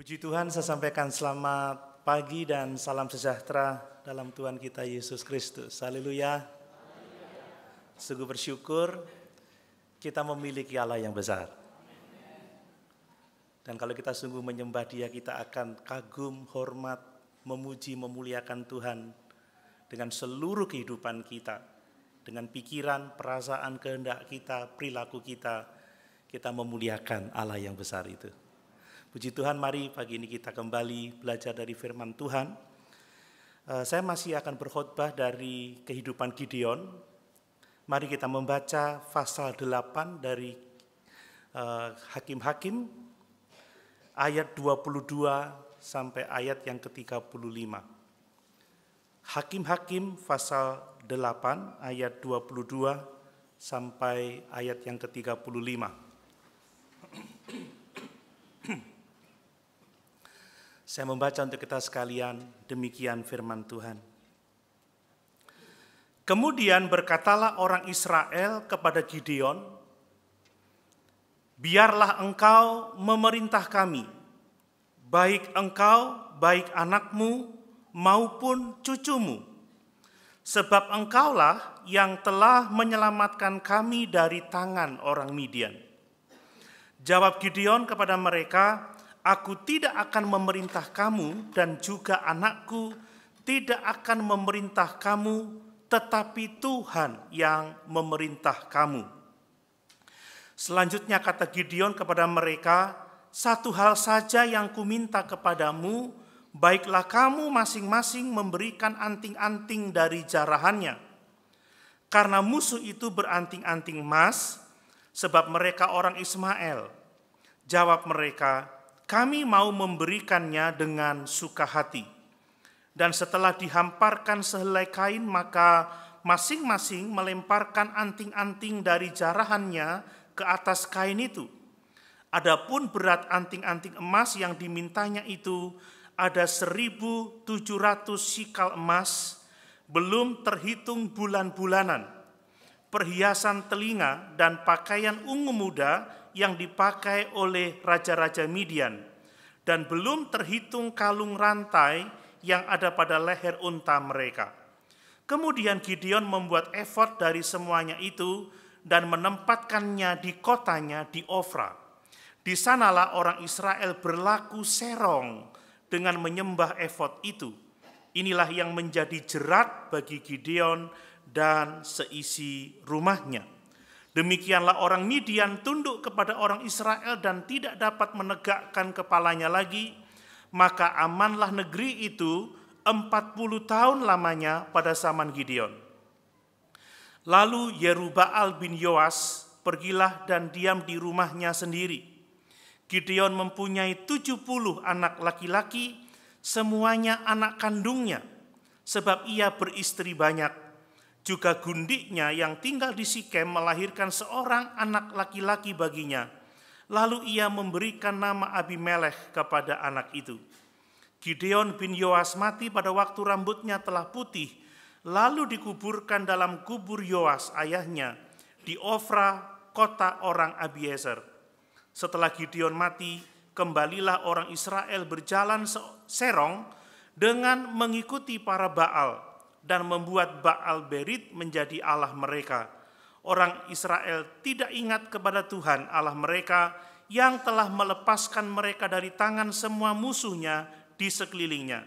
Puji Tuhan saya sampaikan selamat pagi dan salam sejahtera dalam Tuhan kita Yesus Kristus. Haleluya. Sungguh bersyukur kita memiliki Allah yang besar. Dan kalau kita sungguh menyembah dia kita akan kagum, hormat, memuji, memuliakan Tuhan dengan seluruh kehidupan kita. Dengan pikiran, perasaan, kehendak kita, perilaku kita. Kita memuliakan Allah yang besar itu. Puji Tuhan, mari pagi ini kita kembali belajar dari firman Tuhan. Eh, saya masih akan berkhotbah dari kehidupan Gideon. Mari kita membaca pasal 8 dari eh, Hakim-Hakim ayat 22 sampai ayat yang ke-35. Hakim-Hakim pasal 8 ayat 22 sampai ayat yang ke-35. Saya membaca untuk kita sekalian, demikian firman Tuhan. Kemudian berkatalah orang Israel kepada Gideon, "Biarlah engkau memerintah kami, baik engkau, baik anakmu, maupun cucumu, sebab engkaulah yang telah menyelamatkan kami dari tangan orang Midian." Jawab Gideon kepada mereka, Aku tidak akan memerintah kamu dan juga anakku tidak akan memerintah kamu, tetapi Tuhan yang memerintah kamu. Selanjutnya kata Gideon kepada mereka, satu hal saja yang kuminta kepadamu, baiklah kamu masing-masing memberikan anting-anting dari jarahannya. Karena musuh itu beranting-anting emas, sebab mereka orang Ismail. Jawab mereka, kami mau memberikannya dengan suka hati. Dan setelah dihamparkan sehelai kain, maka masing-masing melemparkan anting-anting dari jarahannya ke atas kain itu. Adapun berat anting-anting emas yang dimintanya itu ada 1.700 sikal emas, belum terhitung bulan-bulanan, perhiasan telinga dan pakaian ungu muda yang dipakai oleh raja-raja Midian dan belum terhitung kalung rantai yang ada pada leher unta mereka. Kemudian Gideon membuat effort dari semuanya itu dan menempatkannya di kotanya di Ofra. Di sanalah orang Israel berlaku serong dengan menyembah effort itu. Inilah yang menjadi jerat bagi Gideon dan seisi rumahnya. Demikianlah orang Midian tunduk kepada orang Israel dan tidak dapat menegakkan kepalanya lagi, maka amanlah negeri itu empat puluh tahun lamanya pada zaman Gideon. Lalu Yeruba'al bin Yoas pergilah dan diam di rumahnya sendiri. Gideon mempunyai tujuh puluh anak laki-laki, semuanya anak kandungnya, sebab ia beristri banyak juga gundiknya yang tinggal di Sikem melahirkan seorang anak laki-laki baginya. Lalu ia memberikan nama Abimelech kepada anak itu. Gideon bin Yoas mati pada waktu rambutnya telah putih, lalu dikuburkan dalam kubur Yoas ayahnya di Ofra, kota orang Abiezer. Setelah Gideon mati, kembalilah orang Israel berjalan serong dengan mengikuti para Baal dan membuat Baal Berit menjadi Allah mereka. Orang Israel tidak ingat kepada Tuhan Allah mereka yang telah melepaskan mereka dari tangan semua musuhnya di sekelilingnya.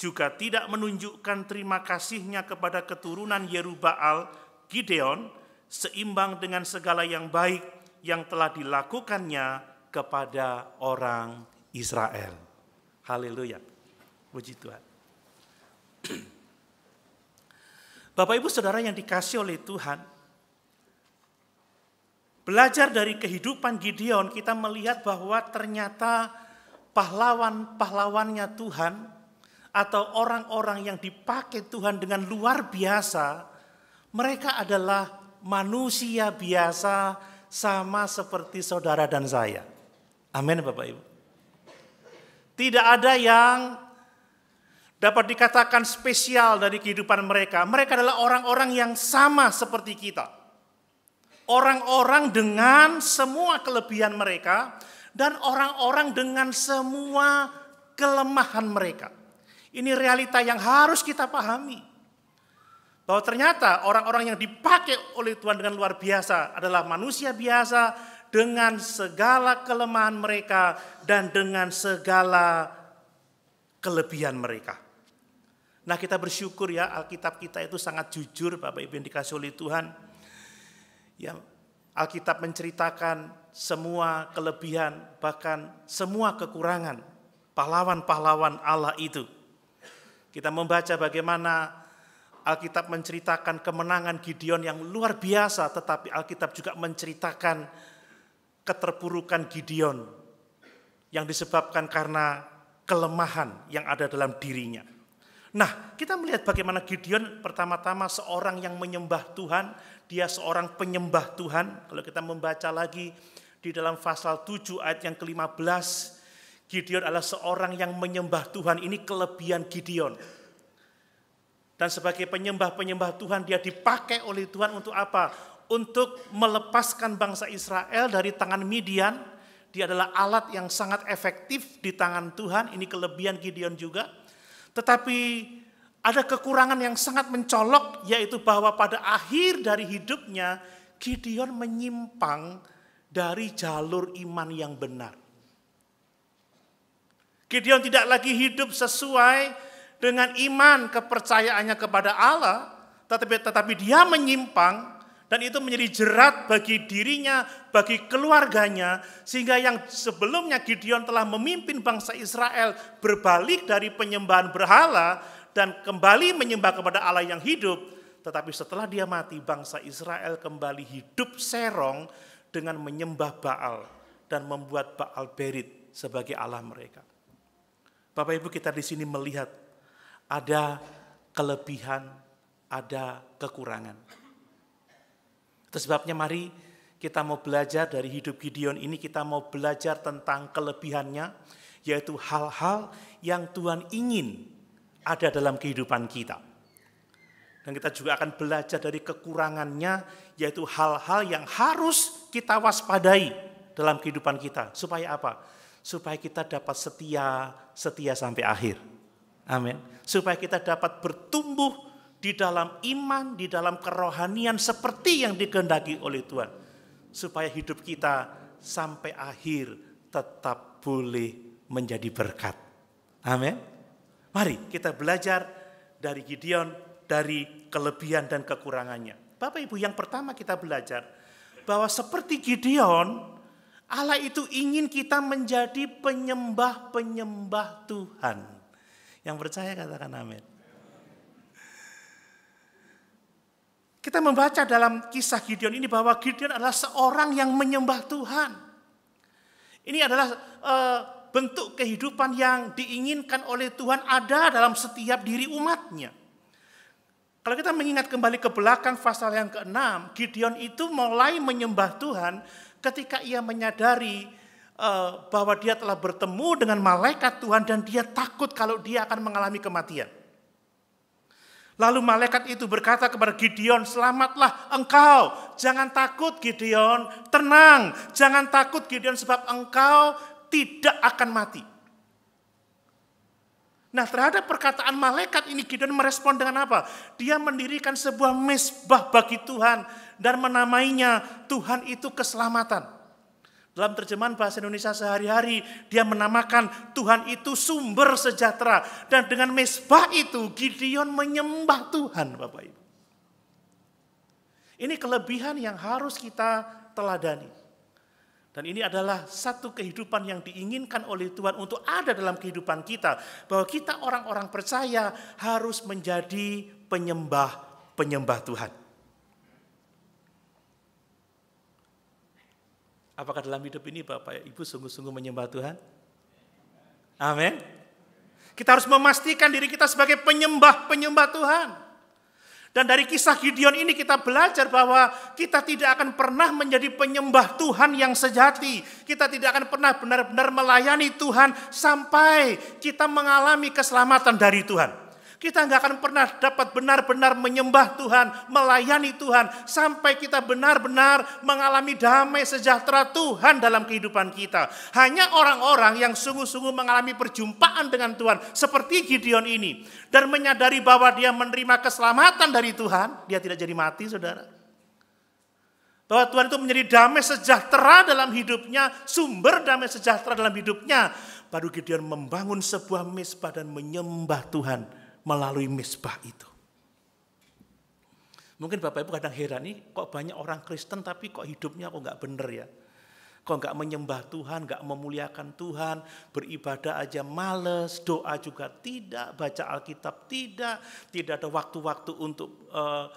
Juga tidak menunjukkan terima kasihnya kepada keturunan Yerubaal, Gideon, seimbang dengan segala yang baik yang telah dilakukannya kepada orang Israel. Haleluya. Puji Tuhan. Bapak Ibu Saudara yang dikasih oleh Tuhan, belajar dari kehidupan Gideon kita melihat bahwa ternyata pahlawan-pahlawannya Tuhan atau orang-orang yang dipakai Tuhan dengan luar biasa, mereka adalah manusia biasa sama seperti saudara dan saya. Amin Bapak Ibu. Tidak ada yang dapat dikatakan spesial dari kehidupan mereka. Mereka adalah orang-orang yang sama seperti kita. Orang-orang dengan semua kelebihan mereka dan orang-orang dengan semua kelemahan mereka. Ini realita yang harus kita pahami. Bahwa ternyata orang-orang yang dipakai oleh Tuhan dengan luar biasa adalah manusia biasa dengan segala kelemahan mereka dan dengan segala kelebihan mereka. Nah kita bersyukur ya Alkitab kita itu sangat jujur Bapak Ibu yang dikasih oleh Tuhan. Ya, Alkitab menceritakan semua kelebihan bahkan semua kekurangan pahlawan-pahlawan Allah itu. Kita membaca bagaimana Alkitab menceritakan kemenangan Gideon yang luar biasa tetapi Alkitab juga menceritakan keterpurukan Gideon yang disebabkan karena kelemahan yang ada dalam dirinya. Nah, kita melihat bagaimana Gideon pertama-tama seorang yang menyembah Tuhan, dia seorang penyembah Tuhan. Kalau kita membaca lagi di dalam pasal 7 ayat yang ke-15, Gideon adalah seorang yang menyembah Tuhan. Ini kelebihan Gideon. Dan sebagai penyembah-penyembah Tuhan, dia dipakai oleh Tuhan untuk apa? Untuk melepaskan bangsa Israel dari tangan Midian. Dia adalah alat yang sangat efektif di tangan Tuhan. Ini kelebihan Gideon juga tetapi ada kekurangan yang sangat mencolok yaitu bahwa pada akhir dari hidupnya Gideon menyimpang dari jalur iman yang benar. Gideon tidak lagi hidup sesuai dengan iman kepercayaannya kepada Allah, tetapi tetapi dia menyimpang dan itu menjadi jerat bagi dirinya, bagi keluarganya, sehingga yang sebelumnya Gideon telah memimpin bangsa Israel berbalik dari penyembahan berhala dan kembali menyembah kepada Allah yang hidup. Tetapi setelah dia mati, bangsa Israel kembali hidup serong dengan menyembah Baal dan membuat Baal Berit sebagai Allah mereka. Bapak Ibu kita di sini melihat ada kelebihan, ada kekurangan. Itu sebabnya mari kita mau belajar dari hidup Gideon ini, kita mau belajar tentang kelebihannya, yaitu hal-hal yang Tuhan ingin ada dalam kehidupan kita. Dan kita juga akan belajar dari kekurangannya, yaitu hal-hal yang harus kita waspadai dalam kehidupan kita. Supaya apa? Supaya kita dapat setia, setia sampai akhir. Amin. Supaya kita dapat bertumbuh di dalam iman, di dalam kerohanian seperti yang dikehendaki oleh Tuhan. Supaya hidup kita sampai akhir tetap boleh menjadi berkat. Amin. Mari kita belajar dari Gideon, dari kelebihan dan kekurangannya. Bapak Ibu yang pertama kita belajar bahwa seperti Gideon, Allah itu ingin kita menjadi penyembah-penyembah Tuhan. Yang percaya katakan amin. Kita membaca dalam kisah Gideon ini bahwa Gideon adalah seorang yang menyembah Tuhan. Ini adalah e, bentuk kehidupan yang diinginkan oleh Tuhan ada dalam setiap diri umatnya. Kalau kita mengingat kembali ke belakang pasal yang ke-6, Gideon itu mulai menyembah Tuhan ketika ia menyadari e, bahwa dia telah bertemu dengan malaikat Tuhan dan dia takut kalau dia akan mengalami kematian. Lalu malaikat itu berkata kepada Gideon, selamatlah engkau. Jangan takut Gideon, tenang. Jangan takut Gideon sebab engkau tidak akan mati. Nah terhadap perkataan malaikat ini Gideon merespon dengan apa? Dia mendirikan sebuah mesbah bagi Tuhan dan menamainya Tuhan itu keselamatan. Dalam terjemahan bahasa Indonesia sehari-hari, dia menamakan Tuhan itu sumber sejahtera. Dan dengan mesbah itu, Gideon menyembah Tuhan, Bapak Ibu. Ini kelebihan yang harus kita teladani. Dan ini adalah satu kehidupan yang diinginkan oleh Tuhan untuk ada dalam kehidupan kita. Bahwa kita orang-orang percaya harus menjadi penyembah-penyembah Tuhan. Apakah dalam hidup ini Bapak Ibu sungguh-sungguh menyembah Tuhan? Amin. Kita harus memastikan diri kita sebagai penyembah-penyembah Tuhan. Dan dari kisah Gideon ini kita belajar bahwa kita tidak akan pernah menjadi penyembah Tuhan yang sejati. Kita tidak akan pernah benar-benar melayani Tuhan sampai kita mengalami keselamatan dari Tuhan. Kita nggak akan pernah dapat benar-benar menyembah Tuhan, melayani Tuhan, sampai kita benar-benar mengalami damai sejahtera Tuhan dalam kehidupan kita. Hanya orang-orang yang sungguh-sungguh mengalami perjumpaan dengan Tuhan, seperti Gideon ini, dan menyadari bahwa dia menerima keselamatan dari Tuhan, dia tidak jadi mati, saudara bahwa Tuhan itu menjadi damai sejahtera dalam hidupnya, sumber damai sejahtera dalam hidupnya. Baru Gideon membangun sebuah misbah dan menyembah Tuhan melalui misbah itu. Mungkin Bapak Ibu kadang heran nih, kok banyak orang Kristen tapi kok hidupnya kok nggak bener ya. Kok nggak menyembah Tuhan, nggak memuliakan Tuhan, beribadah aja males, doa juga tidak, baca Alkitab tidak, tidak ada waktu-waktu untuk uh,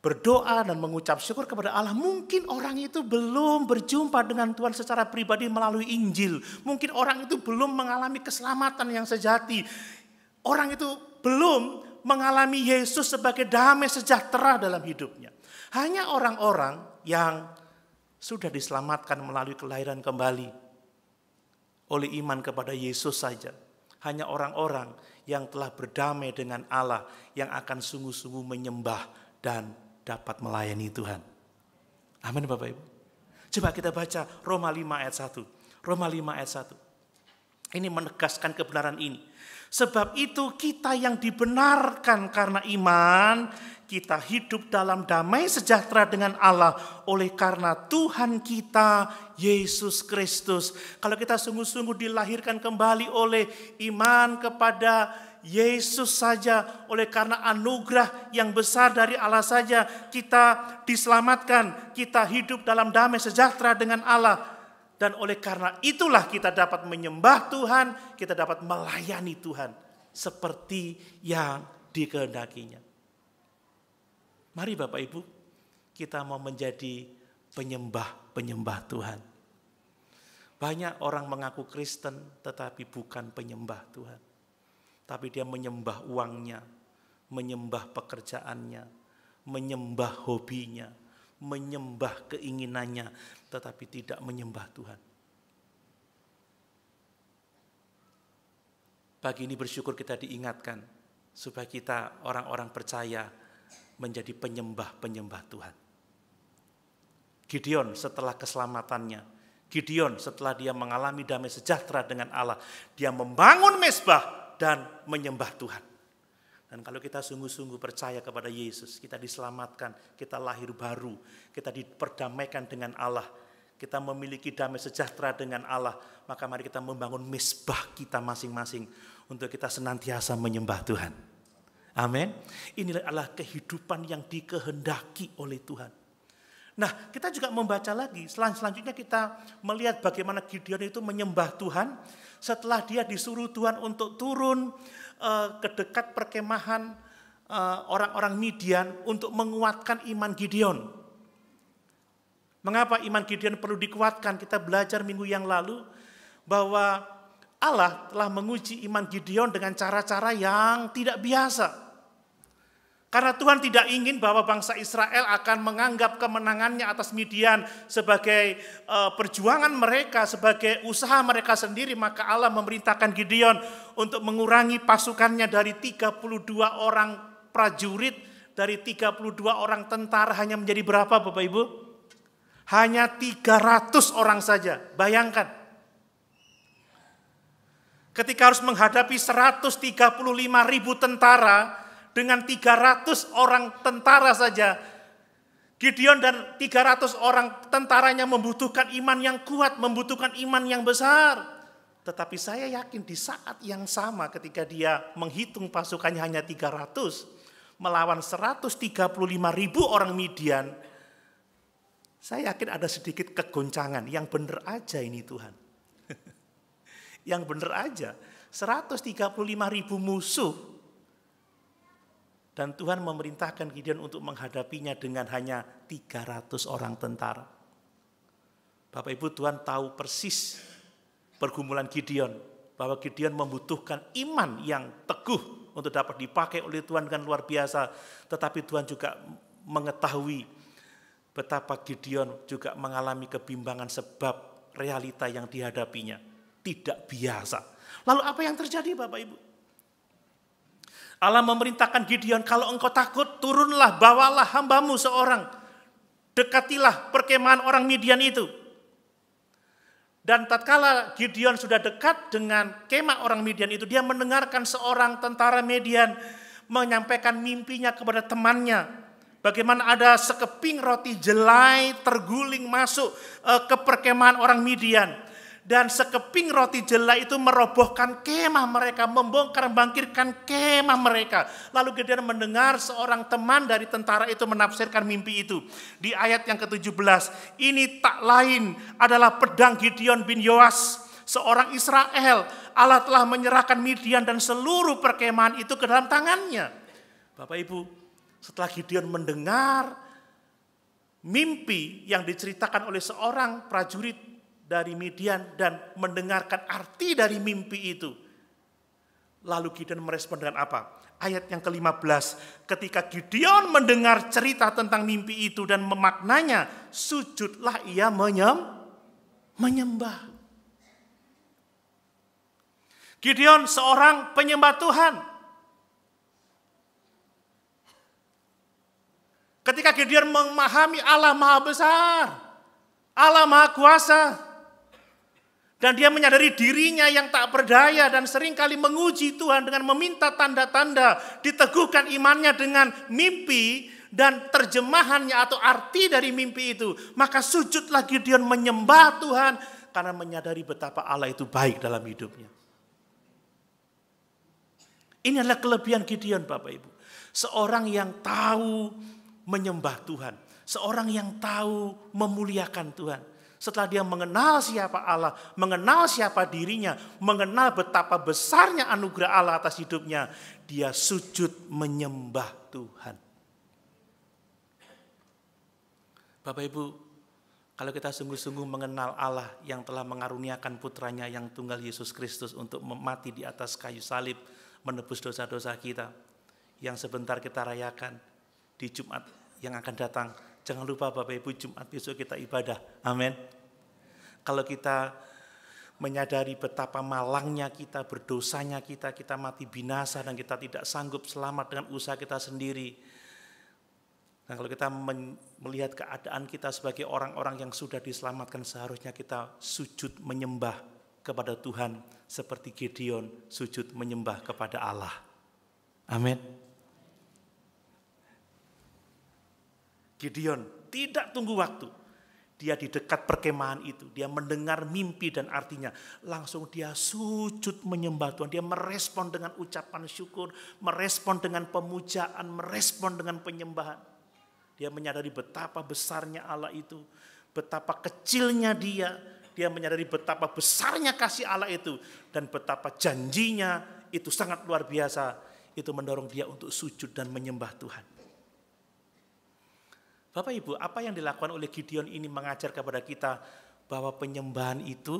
berdoa dan mengucap syukur kepada Allah. Mungkin orang itu belum berjumpa dengan Tuhan secara pribadi melalui Injil. Mungkin orang itu belum mengalami keselamatan yang sejati orang itu belum mengalami Yesus sebagai damai sejahtera dalam hidupnya. Hanya orang-orang yang sudah diselamatkan melalui kelahiran kembali oleh iman kepada Yesus saja. Hanya orang-orang yang telah berdamai dengan Allah yang akan sungguh-sungguh menyembah dan dapat melayani Tuhan. Amin Bapak Ibu. Coba kita baca Roma 5 ayat 1. Roma 5 ayat 1. Ini menegaskan kebenaran ini. Sebab itu kita yang dibenarkan karena iman, kita hidup dalam damai sejahtera dengan Allah oleh karena Tuhan kita Yesus Kristus. Kalau kita sungguh-sungguh dilahirkan kembali oleh iman kepada Yesus saja oleh karena anugerah yang besar dari Allah saja kita diselamatkan, kita hidup dalam damai sejahtera dengan Allah dan oleh karena itulah kita dapat menyembah Tuhan, kita dapat melayani Tuhan seperti yang dikehendakinya. Mari Bapak Ibu, kita mau menjadi penyembah-penyembah Tuhan. Banyak orang mengaku Kristen tetapi bukan penyembah Tuhan. Tapi dia menyembah uangnya, menyembah pekerjaannya, menyembah hobinya, menyembah keinginannya tetapi tidak menyembah Tuhan. Pagi ini bersyukur kita diingatkan supaya kita orang-orang percaya menjadi penyembah-penyembah Tuhan. Gideon setelah keselamatannya, Gideon setelah dia mengalami damai sejahtera dengan Allah, dia membangun mesbah dan menyembah Tuhan. Dan kalau kita sungguh-sungguh percaya kepada Yesus, kita diselamatkan, kita lahir baru, kita diperdamaikan dengan Allah, kita memiliki damai sejahtera dengan Allah, maka mari kita membangun misbah kita masing-masing untuk kita senantiasa menyembah Tuhan. Amin. Inilah adalah kehidupan yang dikehendaki oleh Tuhan. Nah, kita juga membaca lagi. Selan selanjutnya kita melihat bagaimana Gideon itu menyembah Tuhan setelah dia disuruh Tuhan untuk turun uh, eh, ke dekat perkemahan orang eh, orang-orang Midian untuk menguatkan iman Gideon. Mengapa iman Gideon perlu dikuatkan? Kita belajar minggu yang lalu bahwa Allah telah menguji iman Gideon dengan cara-cara yang tidak biasa. Karena Tuhan tidak ingin bahwa bangsa Israel akan menganggap kemenangannya atas Midian sebagai eh, perjuangan mereka, sebagai usaha mereka sendiri, maka Allah memerintahkan Gideon untuk mengurangi pasukannya dari 32 orang prajurit, dari 32 orang tentara hanya menjadi berapa Bapak Ibu? Hanya 300 orang saja. Bayangkan. Ketika harus menghadapi 135 ribu tentara, dengan 300 orang tentara saja. Gideon dan 300 orang tentaranya membutuhkan iman yang kuat, membutuhkan iman yang besar. Tetapi saya yakin di saat yang sama ketika dia menghitung pasukannya hanya 300, melawan 135 ribu orang Midian, saya yakin ada sedikit kegoncangan. Yang benar aja ini Tuhan. yang benar aja. 135 ribu musuh dan Tuhan memerintahkan Gideon untuk menghadapinya dengan hanya 300 orang tentara. Bapak Ibu Tuhan tahu persis pergumulan Gideon. Bahwa Gideon membutuhkan iman yang teguh untuk dapat dipakai oleh Tuhan dengan luar biasa. Tetapi Tuhan juga mengetahui betapa Gideon juga mengalami kebimbangan sebab realita yang dihadapinya. Tidak biasa. Lalu apa yang terjadi Bapak Ibu? Allah memerintahkan Gideon, kalau engkau takut, turunlah, bawalah hambamu seorang. Dekatilah perkemahan orang Midian itu. Dan tatkala Gideon sudah dekat dengan kemah orang Midian itu, dia mendengarkan seorang tentara Midian menyampaikan mimpinya kepada temannya. Bagaimana ada sekeping roti jelai terguling masuk eh, ke perkemahan orang Midian dan sekeping roti jela itu merobohkan kemah mereka, membongkar bangkirkan kemah mereka. Lalu Gideon mendengar seorang teman dari tentara itu menafsirkan mimpi itu. Di ayat yang ke-17, ini tak lain adalah pedang Gideon bin Yoas, seorang Israel. Allah telah menyerahkan Midian dan seluruh perkemahan itu ke dalam tangannya. Bapak Ibu, setelah Gideon mendengar mimpi yang diceritakan oleh seorang prajurit dari Midian dan mendengarkan arti dari mimpi itu. Lalu Gideon merespon dengan apa? Ayat yang ke-15, ketika Gideon mendengar cerita tentang mimpi itu dan memaknanya, sujudlah ia menyem, menyembah. Gideon seorang penyembah Tuhan. Ketika Gideon memahami Allah Maha Besar, Allah Maha Kuasa, dan dia menyadari dirinya yang tak berdaya dan seringkali menguji Tuhan dengan meminta tanda-tanda, diteguhkan imannya dengan mimpi dan terjemahannya atau arti dari mimpi itu. Maka sujudlah Gideon menyembah Tuhan karena menyadari betapa Allah itu baik dalam hidupnya. Ini adalah kelebihan Gideon Bapak Ibu. Seorang yang tahu menyembah Tuhan. Seorang yang tahu memuliakan Tuhan. Setelah dia mengenal siapa Allah, mengenal siapa dirinya, mengenal betapa besarnya anugerah Allah atas hidupnya, dia sujud menyembah Tuhan. Bapak Ibu, kalau kita sungguh-sungguh mengenal Allah yang telah mengaruniakan putranya yang tunggal Yesus Kristus untuk mati di atas kayu salib, menebus dosa-dosa kita, yang sebentar kita rayakan di Jumat yang akan datang, Jangan lupa Bapak Ibu Jumat besok kita ibadah. Amin. Kalau kita menyadari betapa malangnya kita, berdosanya kita, kita mati binasa dan kita tidak sanggup selamat dengan usaha kita sendiri. Dan nah, kalau kita melihat keadaan kita sebagai orang-orang yang sudah diselamatkan, seharusnya kita sujud menyembah kepada Tuhan seperti Gideon sujud menyembah kepada Allah. Amin. Gideon tidak tunggu waktu. Dia di dekat perkemahan itu, dia mendengar mimpi dan artinya. Langsung dia sujud menyembah Tuhan, dia merespon dengan ucapan syukur, merespon dengan pemujaan, merespon dengan penyembahan. Dia menyadari betapa besarnya Allah itu, betapa kecilnya dia, dia menyadari betapa besarnya kasih Allah itu dan betapa janjinya itu sangat luar biasa. Itu mendorong dia untuk sujud dan menyembah Tuhan. Bapak Ibu, apa yang dilakukan oleh Gideon ini mengajar kepada kita bahwa penyembahan itu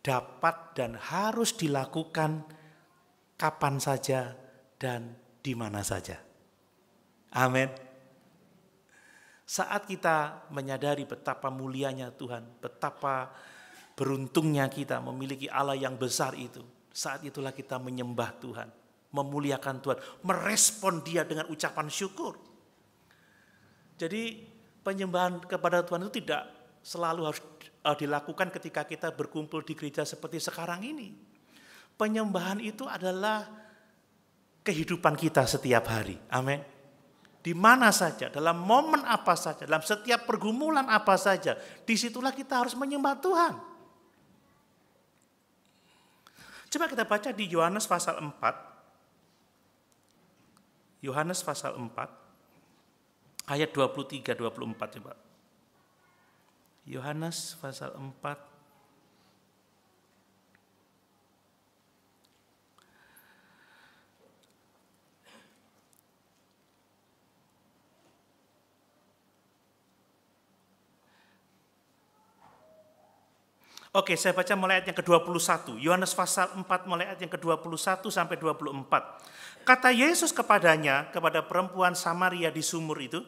dapat dan harus dilakukan kapan saja dan di mana saja. Amin. Saat kita menyadari betapa mulianya Tuhan, betapa beruntungnya kita memiliki Allah yang besar itu, saat itulah kita menyembah Tuhan, memuliakan Tuhan, merespon Dia dengan ucapan syukur. Jadi penyembahan kepada Tuhan itu tidak selalu harus eh, dilakukan ketika kita berkumpul di gereja seperti sekarang ini. Penyembahan itu adalah kehidupan kita setiap hari. Amin. Di mana saja, dalam momen apa saja, dalam setiap pergumulan apa saja, disitulah kita harus menyembah Tuhan. Coba kita baca di Yohanes pasal 4. Yohanes pasal 4 ayat 23 24 coba. Yohanes pasal 4 Oke, saya baca mulai ayat yang ke-21. Yohanes pasal 4 mulai ayat yang ke-21 sampai 24. Kata Yesus kepadanya, kepada perempuan Samaria di sumur itu,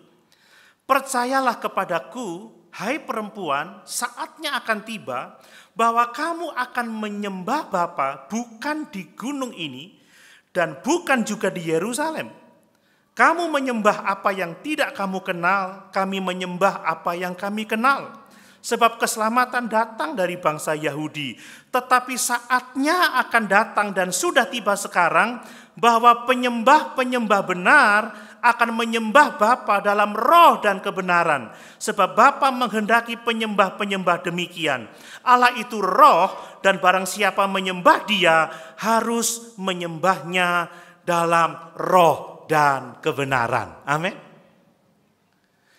Percayalah kepadaku, hai perempuan, saatnya akan tiba bahwa kamu akan menyembah Bapa bukan di gunung ini dan bukan juga di Yerusalem. Kamu menyembah apa yang tidak kamu kenal, kami menyembah apa yang kami kenal. Sebab keselamatan datang dari bangsa Yahudi, tetapi saatnya akan datang dan sudah tiba sekarang bahwa penyembah-penyembah benar akan menyembah Bapa dalam roh dan kebenaran. Sebab Bapa menghendaki penyembah-penyembah demikian. Allah itu roh dan barang siapa menyembah dia harus menyembahnya dalam roh dan kebenaran. Amin.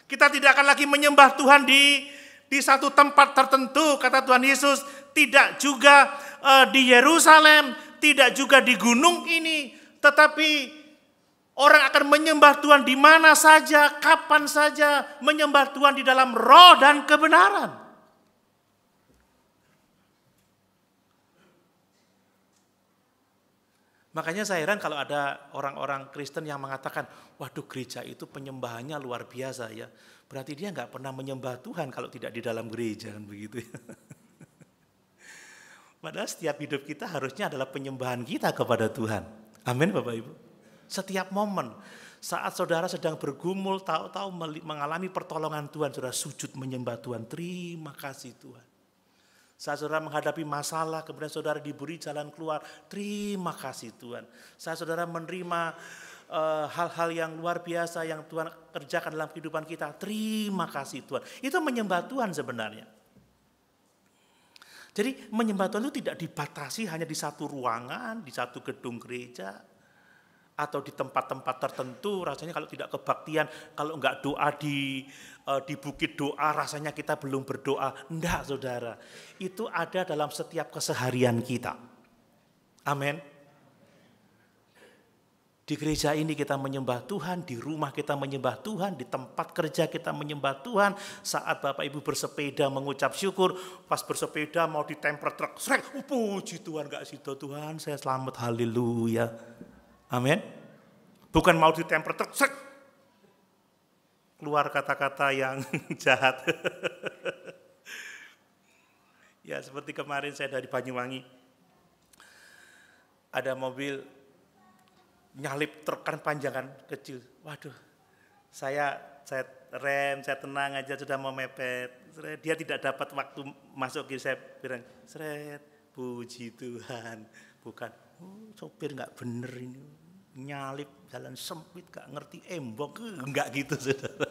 Kita tidak akan lagi menyembah Tuhan di di satu tempat tertentu kata Tuhan Yesus, tidak juga uh, di Yerusalem, tidak juga di gunung ini, tetapi Orang akan menyembah Tuhan di mana saja, kapan saja, menyembah Tuhan di dalam roh dan kebenaran. Makanya saya heran kalau ada orang-orang Kristen yang mengatakan, waduh gereja itu penyembahannya luar biasa ya. Berarti dia nggak pernah menyembah Tuhan kalau tidak di dalam gereja kan begitu. Ya. Padahal setiap hidup kita harusnya adalah penyembahan kita kepada Tuhan. Amin Bapak Ibu. Setiap momen. Saat saudara sedang bergumul, tahu-tahu mengalami pertolongan Tuhan, saudara sujud menyembah Tuhan. Terima kasih Tuhan. Saat saudara menghadapi masalah, kemudian saudara diberi jalan keluar. Terima kasih Tuhan. Saat saudara menerima eh, hal-hal uh, yang luar biasa yang Tuhan kerjakan dalam kehidupan kita. Terima kasih Tuhan. Itu menyembah Tuhan sebenarnya. Jadi menyembah Tuhan itu tidak dibatasi hanya di satu ruangan, di satu gedung gereja atau di tempat-tempat tertentu rasanya kalau tidak kebaktian kalau enggak doa di uh, di bukit doa rasanya kita belum berdoa enggak saudara itu ada dalam setiap keseharian kita amin di gereja ini kita menyembah Tuhan, di rumah kita menyembah Tuhan, di tempat kerja kita menyembah Tuhan. Saat Bapak Ibu bersepeda mengucap syukur, pas bersepeda mau di temper truck, srek, puji Tuhan gak situ Tuhan, saya selamat, haleluya. Amin. Bukan mau ditemper terus keluar kata-kata yang jahat. ya seperti kemarin saya dari Banyuwangi. Ada mobil nyalip terkan panjangan kecil. Waduh, saya saya rem, saya tenang aja sudah mau mepet. Dia tidak dapat waktu masuk ke saya bilang, seret, puji Tuhan. Bukan, oh, sopir nggak bener ini nyalip jalan sempit gak ngerti embok enggak gitu saudara.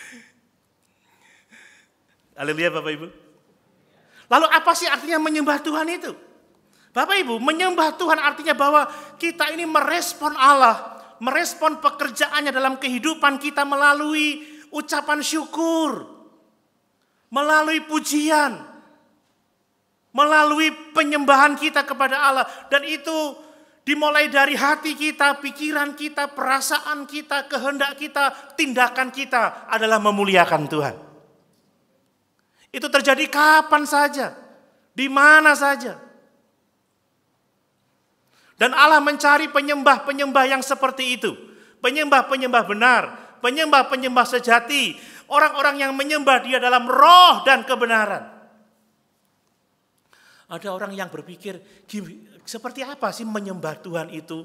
Haleluya Bapak Ibu. Lalu apa sih artinya menyembah Tuhan itu? Bapak Ibu, menyembah Tuhan artinya bahwa kita ini merespon Allah, merespon pekerjaannya dalam kehidupan kita melalui ucapan syukur, melalui pujian, melalui penyembahan kita kepada Allah dan itu Dimulai dari hati kita, pikiran kita, perasaan kita, kehendak kita, tindakan kita adalah memuliakan Tuhan. Itu terjadi kapan saja, di mana saja. Dan Allah mencari penyembah-penyembah yang seperti itu. Penyembah-penyembah benar, penyembah-penyembah sejati, orang-orang yang menyembah dia dalam roh dan kebenaran. Ada orang yang berpikir, seperti apa sih menyembah Tuhan itu?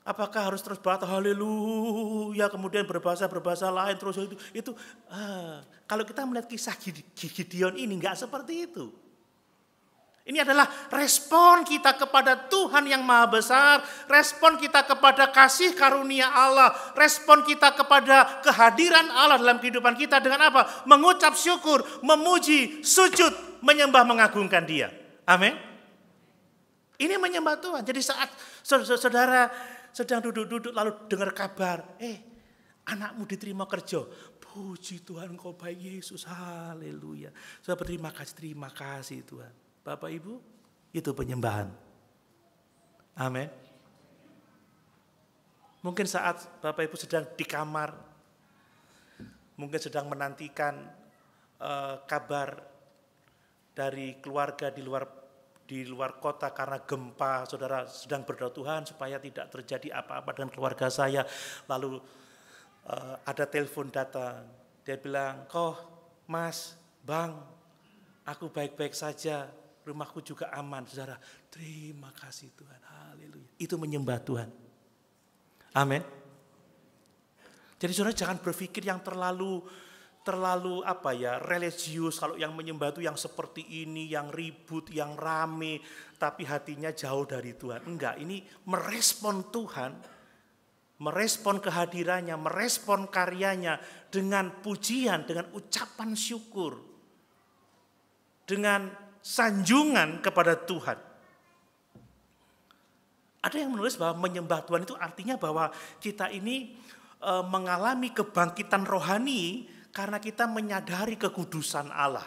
Apakah harus terus berkata haleluya kemudian berbahasa-berbahasa lain terus itu itu uh, kalau kita melihat kisah Gideon ini enggak seperti itu. Ini adalah respon kita kepada Tuhan yang Maha Besar, respon kita kepada kasih karunia Allah, respon kita kepada kehadiran Allah dalam kehidupan kita dengan apa? Mengucap syukur, memuji, sujud, menyembah, mengagungkan Dia. Amin. Ini menyembah Tuhan. Jadi saat saudara sedang duduk-duduk lalu dengar kabar, eh anakmu diterima kerja. Puji Tuhan kau baik Yesus, haleluya. Saya berterima kasih, terima kasih Tuhan. Bapak Ibu, itu penyembahan. Amin. Mungkin saat Bapak Ibu sedang di kamar, mungkin sedang menantikan uh, kabar dari keluarga di luar di luar kota karena gempa, saudara sedang berdoa Tuhan supaya tidak terjadi apa-apa dengan keluarga saya. Lalu uh, ada telepon datang, dia bilang, kok Mas, Bang, aku baik-baik saja, rumahku juga aman." Saudara, terima kasih Tuhan. Haleluya. Itu menyembah Tuhan. Amin. Jadi saudara jangan berpikir yang terlalu terlalu apa ya religius kalau yang menyembah itu yang seperti ini, yang ribut, yang rame, tapi hatinya jauh dari Tuhan. Enggak, ini merespon Tuhan, merespon kehadirannya, merespon karyanya dengan pujian, dengan ucapan syukur, dengan sanjungan kepada Tuhan. Ada yang menulis bahwa menyembah Tuhan itu artinya bahwa kita ini eh, mengalami kebangkitan rohani karena kita menyadari kekudusan Allah.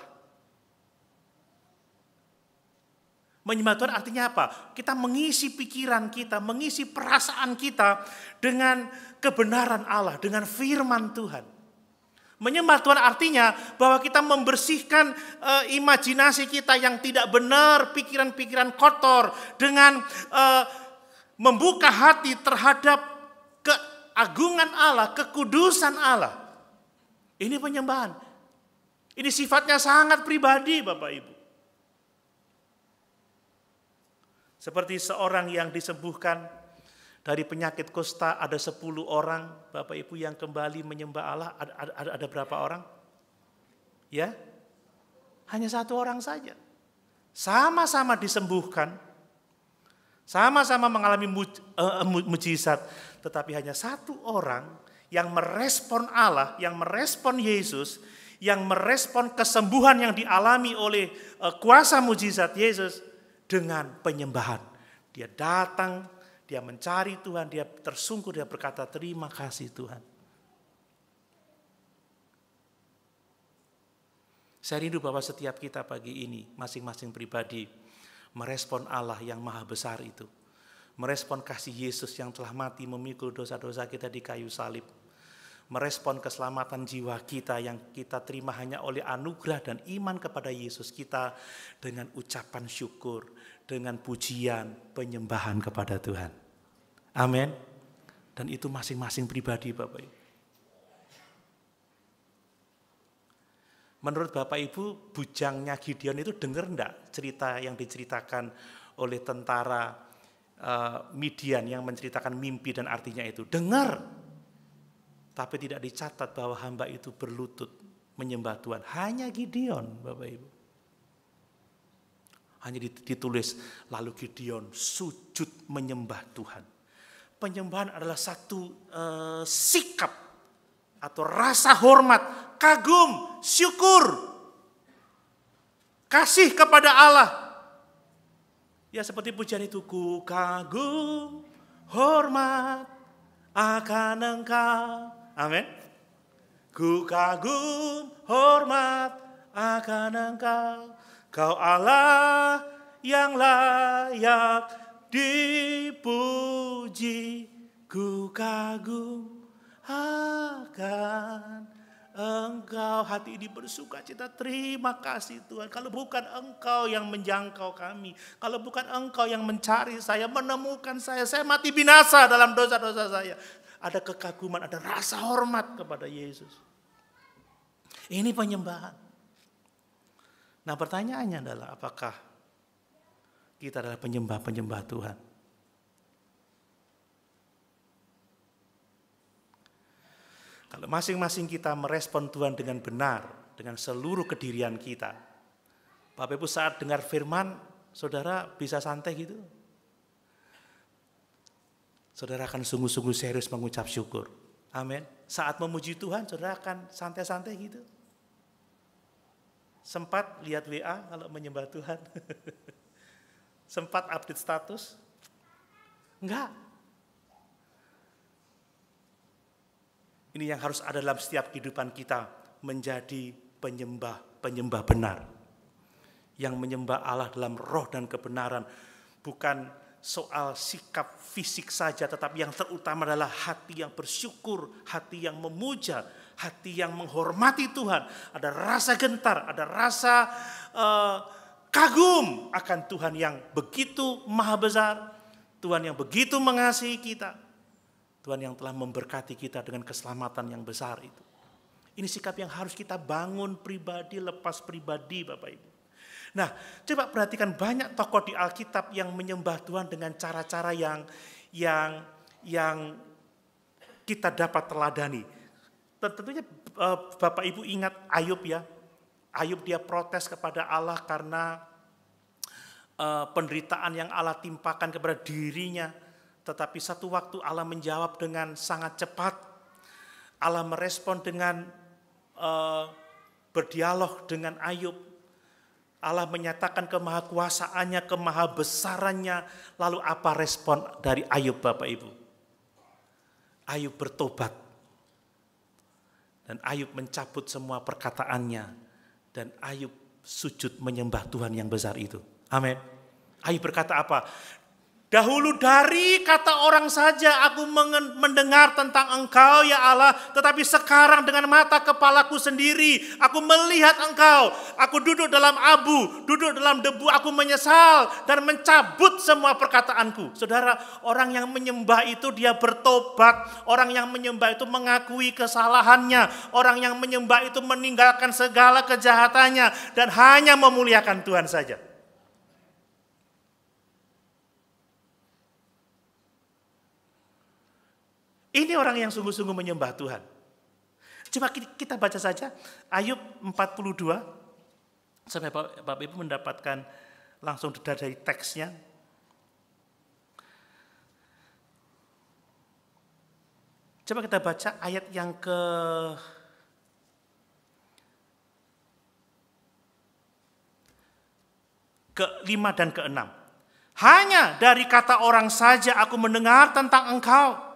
Menyembah Tuhan artinya apa? Kita mengisi pikiran kita, mengisi perasaan kita dengan kebenaran Allah, dengan firman Tuhan. Menyembah Tuhan artinya bahwa kita membersihkan e, imajinasi kita yang tidak benar, pikiran-pikiran kotor dengan e, membuka hati terhadap keagungan Allah, kekudusan Allah. Ini penyembahan. Ini sifatnya sangat pribadi Bapak Ibu. Seperti seorang yang disembuhkan dari penyakit kusta ada 10 orang Bapak Ibu yang kembali menyembah Allah ada, ada, ada berapa orang? Ya? Hanya satu orang saja. Sama-sama disembuhkan, sama-sama mengalami eh, eh, mujizat, tetapi hanya satu orang yang merespon Allah, yang merespon Yesus, yang merespon kesembuhan yang dialami oleh eh, kuasa mujizat Yesus dengan penyembahan. Dia datang, dia mencari Tuhan, dia tersungkur, dia berkata terima kasih Tuhan. Saya rindu bahwa setiap kita pagi ini, masing-masing pribadi, merespon Allah yang maha besar itu. Merespon kasih Yesus yang telah mati memikul dosa-dosa kita di kayu salib merespon keselamatan jiwa kita yang kita terima hanya oleh anugerah dan iman kepada Yesus kita dengan ucapan syukur, dengan pujian, penyembahan kepada Tuhan. Amin. Dan itu masing-masing pribadi Bapak Ibu. Menurut Bapak Ibu, bujangnya Gideon itu dengar enggak cerita yang diceritakan oleh tentara eh, Midian yang menceritakan mimpi dan artinya itu? Dengar, tapi tidak dicatat bahwa hamba itu berlutut menyembah Tuhan. Hanya Gideon, Bapak Ibu. Hanya ditulis, lalu Gideon sujud menyembah Tuhan. Penyembahan adalah satu eh, sikap atau rasa hormat, kagum, syukur, kasih kepada Allah. Ya seperti pujian itu, ku kagum, hormat akan engkau Amin. Ku kagum hormat akan engkau, kau Allah yang layak dipuji. Ku kagum akan Engkau hati ini bersuka cita. Terima kasih Tuhan. Kalau bukan Engkau yang menjangkau kami. Kalau bukan Engkau yang mencari saya, menemukan saya. Saya mati binasa dalam dosa-dosa saya ada kekaguman, ada rasa hormat kepada Yesus. Ini penyembahan. Nah pertanyaannya adalah apakah kita adalah penyembah-penyembah Tuhan? Kalau masing-masing kita merespon Tuhan dengan benar, dengan seluruh kedirian kita. Bapak Ibu saat dengar firman, saudara bisa santai gitu saudara akan sungguh-sungguh serius mengucap syukur. Amin. Saat memuji Tuhan, saudara akan santai-santai gitu. Sempat lihat WA kalau menyembah Tuhan. Sempat update status? Enggak. Ini yang harus ada dalam setiap kehidupan kita menjadi penyembah-penyembah benar. Yang menyembah Allah dalam roh dan kebenaran, bukan soal sikap fisik saja, tetapi yang terutama adalah hati yang bersyukur, hati yang memuja, hati yang menghormati Tuhan. Ada rasa gentar, ada rasa uh, kagum akan Tuhan yang begitu maha besar, Tuhan yang begitu mengasihi kita, Tuhan yang telah memberkati kita dengan keselamatan yang besar itu. Ini sikap yang harus kita bangun pribadi lepas pribadi Bapak Ibu. Nah, coba perhatikan banyak tokoh di Alkitab yang menyembah Tuhan dengan cara-cara yang yang yang kita dapat teladani. Tentunya eh, Bapak Ibu ingat Ayub ya. Ayub dia protes kepada Allah karena eh, penderitaan yang Allah timpakan kepada dirinya. Tetapi satu waktu Allah menjawab dengan sangat cepat. Allah merespon dengan eh, berdialog dengan Ayub Allah menyatakan kemahakuasaannya, kemahabesarannya. Lalu apa respon dari Ayub Bapak Ibu? Ayub bertobat. Dan Ayub mencabut semua perkataannya. Dan Ayub sujud menyembah Tuhan yang besar itu. Amin. Ayub berkata apa? Dahulu dari kata orang saja aku mendengar tentang engkau ya Allah. Tetapi sekarang dengan mata kepalaku sendiri aku melihat engkau. Aku duduk dalam abu, duduk dalam debu. Aku menyesal dan mencabut semua perkataanku. Saudara, orang yang menyembah itu dia bertobat. Orang yang menyembah itu mengakui kesalahannya. Orang yang menyembah itu meninggalkan segala kejahatannya. Dan hanya memuliakan Tuhan saja. Ini orang yang sungguh-sungguh menyembah Tuhan. Coba kita baca saja Ayub 42 sampai Bapak Ibu mendapatkan langsung dari teksnya. Coba kita baca ayat yang ke lima dan ke keenam. Hanya dari kata orang saja aku mendengar tentang engkau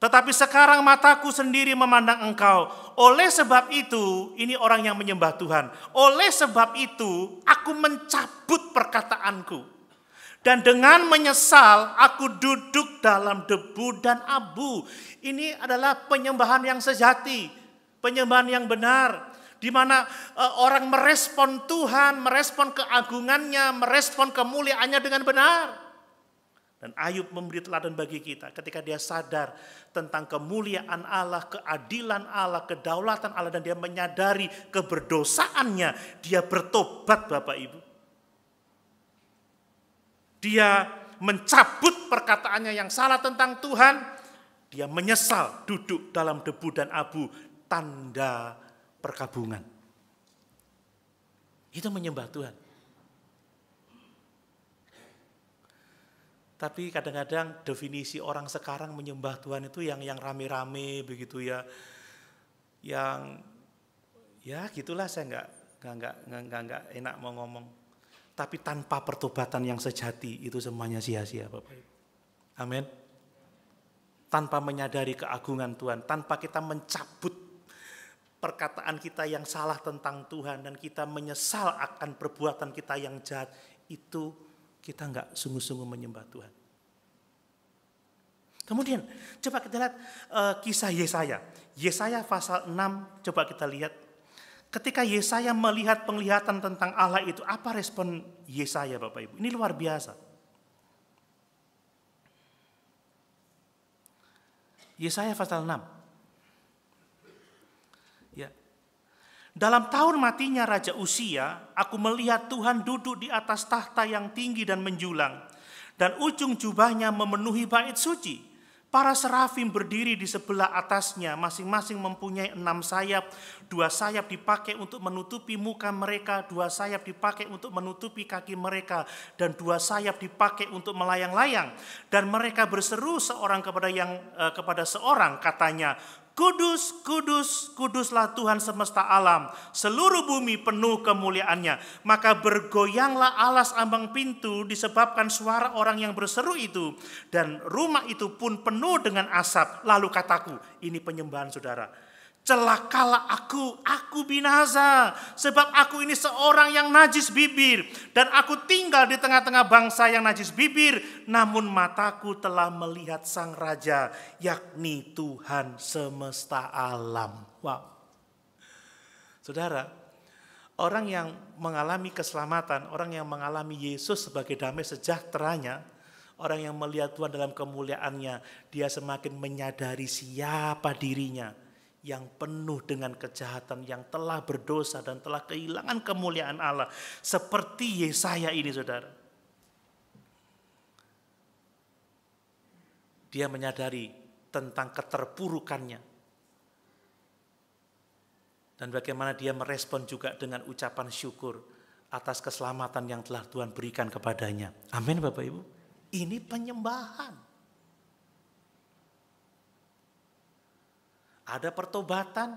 tetapi sekarang mataku sendiri memandang engkau. Oleh sebab itu, ini orang yang menyembah Tuhan. Oleh sebab itu, aku mencabut perkataanku. Dan dengan menyesal, aku duduk dalam debu dan abu. Ini adalah penyembahan yang sejati, penyembahan yang benar, di mana e, orang merespon Tuhan, merespon keagungannya, merespon kemuliaannya dengan benar. Dan Ayub memberi teladan bagi kita ketika dia sadar tentang kemuliaan Allah, keadilan Allah, kedaulatan Allah dan dia menyadari keberdosaannya, dia bertobat Bapak Ibu. Dia mencabut perkataannya yang salah tentang Tuhan, dia menyesal duduk dalam debu dan abu tanda perkabungan. Itu menyembah Tuhan. tapi kadang-kadang definisi orang sekarang menyembah Tuhan itu yang yang rame-rame begitu ya yang ya gitulah saya nggak nggak nggak nggak nggak enak mau ngomong tapi tanpa pertobatan yang sejati itu semuanya sia-sia Bapak Ibu. Amin. Tanpa menyadari keagungan Tuhan, tanpa kita mencabut perkataan kita yang salah tentang Tuhan dan kita menyesal akan perbuatan kita yang jahat itu kita nggak sungguh-sungguh menyembah Tuhan. Kemudian coba kita lihat uh, kisah Yesaya. Yesaya pasal 6 coba kita lihat. Ketika Yesaya melihat penglihatan tentang Allah itu, apa respon Yesaya Bapak Ibu? Ini luar biasa. Yesaya pasal 6. Dalam tahun matinya Raja Usia, aku melihat Tuhan duduk di atas tahta yang tinggi dan menjulang, dan ujung jubahnya memenuhi bait suci. Para serafim berdiri di sebelah atasnya, masing-masing mempunyai enam sayap. Dua sayap dipakai untuk menutupi muka mereka, dua sayap dipakai untuk menutupi kaki mereka, dan dua sayap dipakai untuk melayang-layang. Dan mereka berseru seorang kepada yang eh, kepada seorang, katanya, Kudus, kudus, kuduslah Tuhan semesta alam. Seluruh bumi penuh kemuliaannya. Maka bergoyanglah alas ambang pintu disebabkan suara orang yang berseru itu. Dan rumah itu pun penuh dengan asap. Lalu kataku, ini penyembahan saudara Celakalah aku, aku binasa, sebab aku ini seorang yang najis bibir, dan aku tinggal di tengah-tengah bangsa yang najis bibir. Namun mataku telah melihat Sang Raja, yakni Tuhan semesta alam. Wow, saudara, orang yang mengalami keselamatan, orang yang mengalami Yesus sebagai damai sejahteranya, orang yang melihat Tuhan dalam kemuliaannya, dia semakin menyadari siapa dirinya yang penuh dengan kejahatan, yang telah berdosa dan telah kehilangan kemuliaan Allah. Seperti Yesaya ini saudara. Dia menyadari tentang keterpurukannya. Dan bagaimana dia merespon juga dengan ucapan syukur atas keselamatan yang telah Tuhan berikan kepadanya. Amin Bapak Ibu. Ini penyembahan. Ada pertobatan,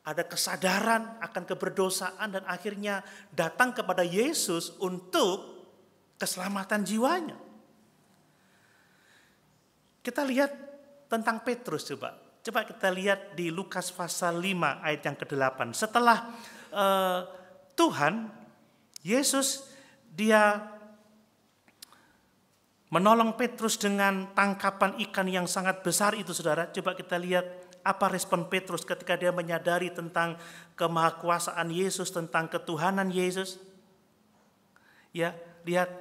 ada kesadaran akan keberdosaan dan akhirnya datang kepada Yesus untuk keselamatan jiwanya. Kita lihat tentang Petrus coba. Coba kita lihat di Lukas pasal 5 ayat yang ke-8. Setelah eh, Tuhan Yesus dia menolong Petrus dengan tangkapan ikan yang sangat besar itu Saudara. Coba kita lihat apa respon Petrus ketika dia menyadari tentang kemahakuasaan Yesus, tentang ketuhanan Yesus? Ya, lihat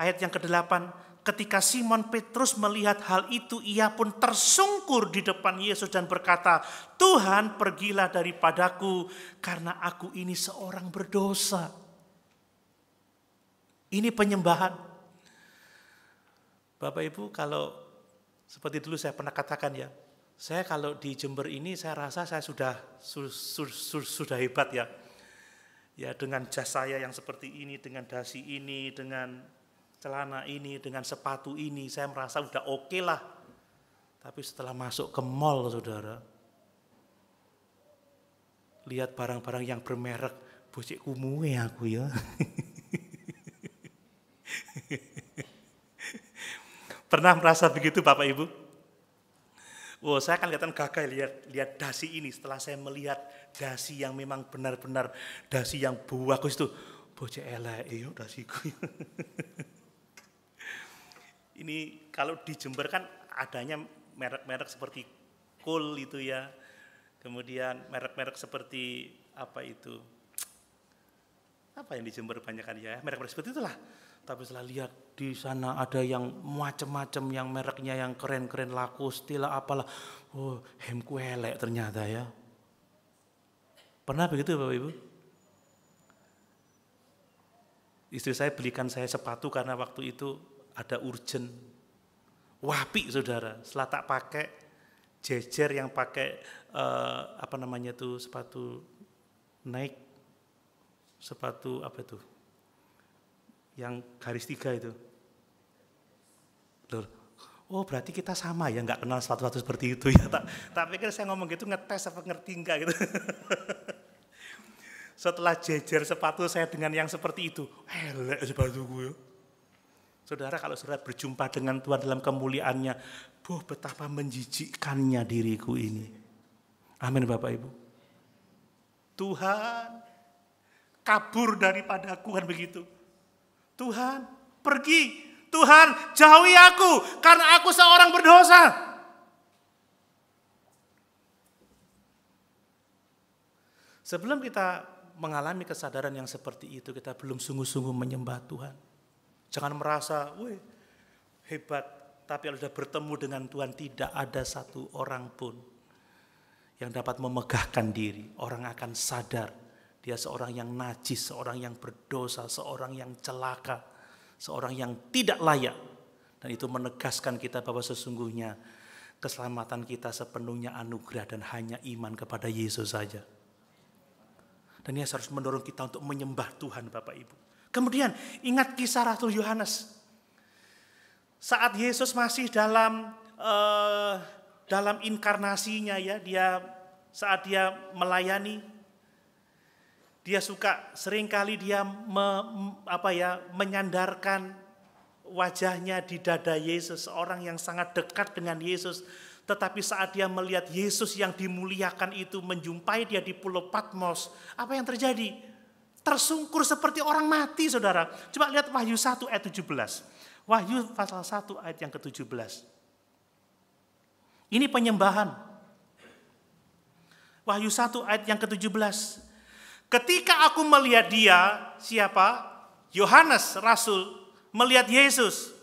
ayat yang ke-8. Ketika Simon Petrus melihat hal itu, ia pun tersungkur di depan Yesus dan berkata, "Tuhan, pergilah daripadaku karena aku ini seorang berdosa." Ini penyembahan. Bapak Ibu, kalau seperti dulu saya pernah katakan ya, saya kalau di Jember ini saya rasa saya sudah su, su, su, sudah hebat ya. Ya dengan jas saya yang seperti ini, dengan dasi ini, dengan celana ini, dengan sepatu ini, saya merasa sudah oke okay lah. Tapi setelah masuk ke mall saudara, lihat barang-barang yang bermerek, umum ya aku ya. Pernah merasa begitu Bapak Ibu? Wah, wow, saya akan kelihatan gagal lihat lihat dasi ini setelah saya melihat dasi yang memang benar-benar dasi yang bagus itu. Bocah elek iyo eh, dasiku. ini kalau di Jember kan adanya merek-merek seperti Kul itu ya. Kemudian merek-merek seperti apa itu? Apa yang di Jember banyak kan ya? Merek-merek seperti itulah tapi setelah lihat di sana ada yang macam-macam yang mereknya yang keren-keren laku, stila apalah. Oh, hemku elek ternyata ya. Pernah begitu Bapak Ibu? Istri saya belikan saya sepatu karena waktu itu ada urgent. Wapi saudara, setelah tak pakai jejer yang pakai uh, apa namanya tuh sepatu naik sepatu apa tuh yang garis tiga itu. Loh, oh berarti kita sama ya, nggak kenal sepatu-sepatu seperti itu ya. tapi tak kan saya ngomong gitu ngetes apa ngerti enggak gitu. Setelah jejer sepatu saya dengan yang seperti itu, elek sepatu gue. Ya. Saudara kalau saudara berjumpa dengan Tuhan dalam kemuliaannya, boh betapa menjijikkannya diriku ini. Amin Bapak Ibu. Tuhan kabur daripadaku kan begitu. Tuhan, pergi. Tuhan, jauhi aku karena aku seorang berdosa. Sebelum kita mengalami kesadaran yang seperti itu, kita belum sungguh-sungguh menyembah Tuhan. Jangan merasa, weh hebat, tapi kalau sudah bertemu dengan Tuhan tidak ada satu orang pun yang dapat memegahkan diri. Orang akan sadar dia seorang yang najis, seorang yang berdosa, seorang yang celaka, seorang yang tidak layak. Dan itu menegaskan kita bahwa sesungguhnya keselamatan kita sepenuhnya anugerah dan hanya iman kepada Yesus saja. Dan ini harus mendorong kita untuk menyembah Tuhan Bapak Ibu. Kemudian ingat kisah Rasul Yohanes. Saat Yesus masih dalam uh, dalam inkarnasinya ya, dia saat dia melayani dia suka seringkali dia me, apa ya menyandarkan wajahnya di dada Yesus, orang yang sangat dekat dengan Yesus. Tetapi saat dia melihat Yesus yang dimuliakan itu menjumpai dia di pulau Patmos, apa yang terjadi? Tersungkur seperti orang mati, saudara. Coba lihat Wahyu 1 ayat 17. Wahyu pasal 1 ayat yang ke-17. Ini penyembahan. Wahyu 1 ayat yang ke-17. Ketika aku melihat dia, siapa? Yohanes Rasul melihat Yesus.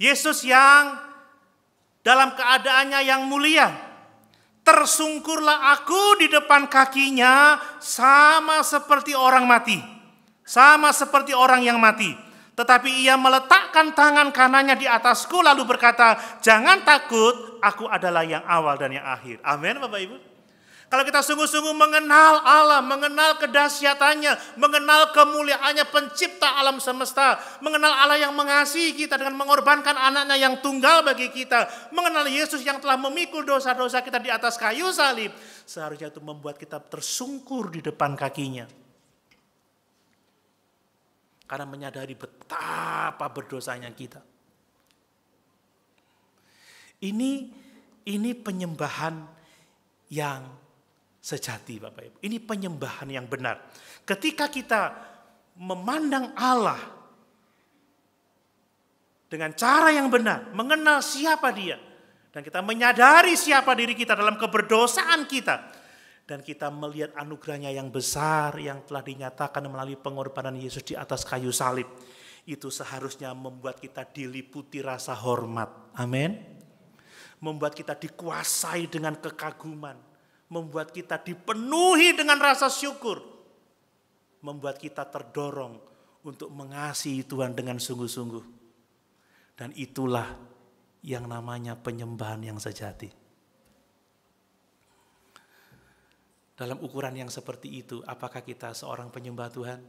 Yesus yang dalam keadaannya yang mulia. Tersungkurlah aku di depan kakinya sama seperti orang mati. Sama seperti orang yang mati. Tetapi ia meletakkan tangan kanannya di atasku lalu berkata, jangan takut, aku adalah yang awal dan yang akhir. Amin Bapak Ibu. Kalau kita sungguh-sungguh mengenal Allah, mengenal kedahsyatannya, mengenal kemuliaannya pencipta alam semesta, mengenal Allah yang mengasihi kita dengan mengorbankan anaknya yang tunggal bagi kita, mengenal Yesus yang telah memikul dosa-dosa kita di atas kayu salib, seharusnya itu membuat kita tersungkur di depan kakinya. Karena menyadari betapa berdosanya kita. Ini ini penyembahan yang sejati Bapak Ibu. Ini penyembahan yang benar. Ketika kita memandang Allah dengan cara yang benar, mengenal siapa dia dan kita menyadari siapa diri kita dalam keberdosaan kita dan kita melihat anugerahnya yang besar yang telah dinyatakan melalui pengorbanan Yesus di atas kayu salib. Itu seharusnya membuat kita diliputi rasa hormat. Amin. Membuat kita dikuasai dengan kekaguman membuat kita dipenuhi dengan rasa syukur, membuat kita terdorong untuk mengasihi Tuhan dengan sungguh-sungguh. Dan itulah yang namanya penyembahan yang sejati. Dalam ukuran yang seperti itu, apakah kita seorang penyembah Tuhan?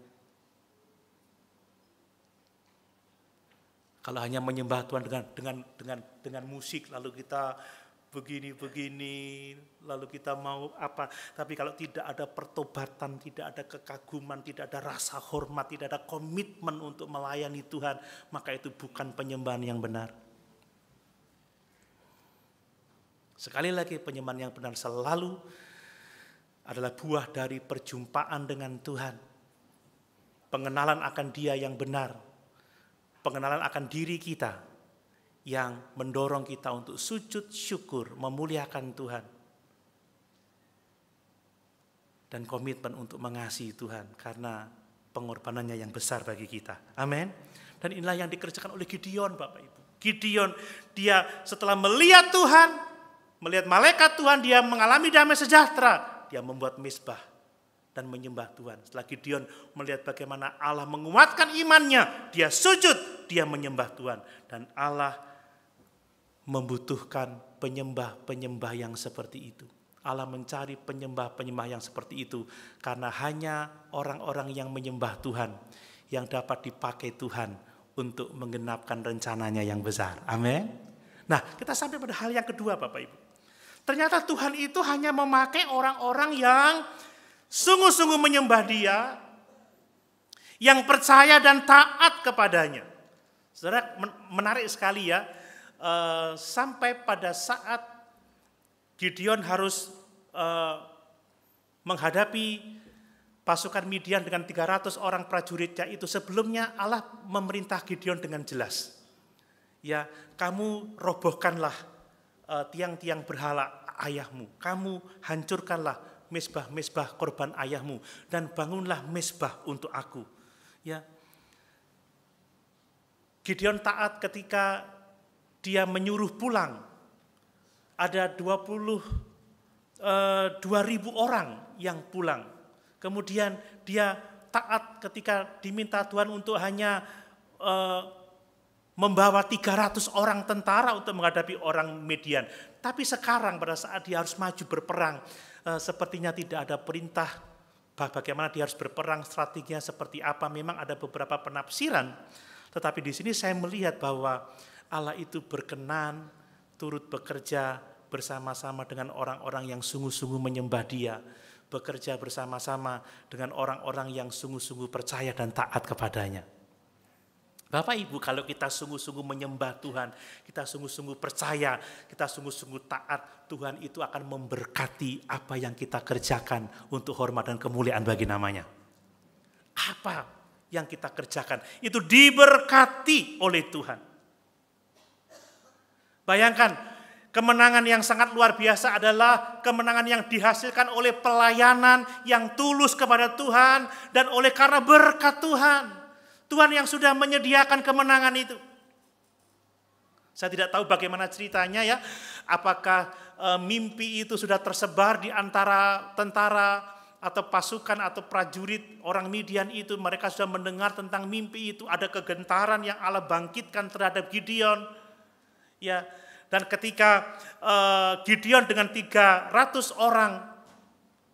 Kalau hanya menyembah Tuhan dengan dengan dengan dengan musik lalu kita begini-begini, lalu kita mau apa. Tapi kalau tidak ada pertobatan, tidak ada kekaguman, tidak ada rasa hormat, tidak ada komitmen untuk melayani Tuhan, maka itu bukan penyembahan yang benar. Sekali lagi penyembahan yang benar selalu adalah buah dari perjumpaan dengan Tuhan. Pengenalan akan dia yang benar. Pengenalan akan diri kita yang mendorong kita untuk sujud syukur, memuliakan Tuhan. Dan komitmen untuk mengasihi Tuhan karena pengorbanannya yang besar bagi kita. Amin. Dan inilah yang dikerjakan oleh Gideon Bapak Ibu. Gideon dia setelah melihat Tuhan, melihat malaikat Tuhan, dia mengalami damai sejahtera. Dia membuat misbah dan menyembah Tuhan. Setelah Gideon melihat bagaimana Allah menguatkan imannya, dia sujud, dia menyembah Tuhan. Dan Allah membutuhkan penyembah-penyembah yang seperti itu. Allah mencari penyembah-penyembah yang seperti itu karena hanya orang-orang yang menyembah Tuhan yang dapat dipakai Tuhan untuk menggenapkan rencananya yang besar. Amin. Nah, kita sampai pada hal yang kedua Bapak Ibu. Ternyata Tuhan itu hanya memakai orang-orang yang sungguh-sungguh menyembah Dia, yang percaya dan taat kepadanya. Saudara, menarik sekali ya Eh, sampai pada saat Gideon harus uh, menghadapi pasukan Midian dengan 300 orang prajuritnya itu sebelumnya Allah memerintah Gideon dengan jelas. Ya, kamu robohkanlah eh, tiang-tiang uh, berhala ayahmu. Kamu hancurkanlah mesbah-mesbah korban ayahmu dan bangunlah mesbah untuk aku. Ya. Gideon taat ketika dia menyuruh pulang. Ada 22 eh, ribu orang yang pulang. Kemudian dia taat ketika diminta Tuhan untuk hanya eh, membawa 300 orang tentara untuk menghadapi orang Median. Tapi sekarang pada saat dia harus maju berperang, eh, sepertinya tidak ada perintah bagaimana dia harus berperang, strateginya seperti apa. Memang ada beberapa penafsiran, tetapi di sini saya melihat bahwa Allah itu berkenan turut bekerja bersama-sama dengan orang-orang yang sungguh-sungguh menyembah Dia, bekerja bersama-sama dengan orang-orang yang sungguh-sungguh percaya dan taat kepadanya. Bapak Ibu, kalau kita sungguh-sungguh menyembah Tuhan, kita sungguh-sungguh percaya, kita sungguh-sungguh taat, Tuhan itu akan memberkati apa yang kita kerjakan untuk hormat dan kemuliaan bagi namanya. Apa yang kita kerjakan itu diberkati oleh Tuhan. Bayangkan, kemenangan yang sangat luar biasa adalah kemenangan yang dihasilkan oleh pelayanan yang tulus kepada Tuhan dan oleh karena berkat Tuhan. Tuhan yang sudah menyediakan kemenangan itu. Saya tidak tahu bagaimana ceritanya ya, apakah e, mimpi itu sudah tersebar di antara tentara atau pasukan atau prajurit orang Midian itu mereka sudah mendengar tentang mimpi itu ada kegentaran yang Allah bangkitkan terhadap Gideon Ya, dan ketika uh, Gideon dengan 300 orang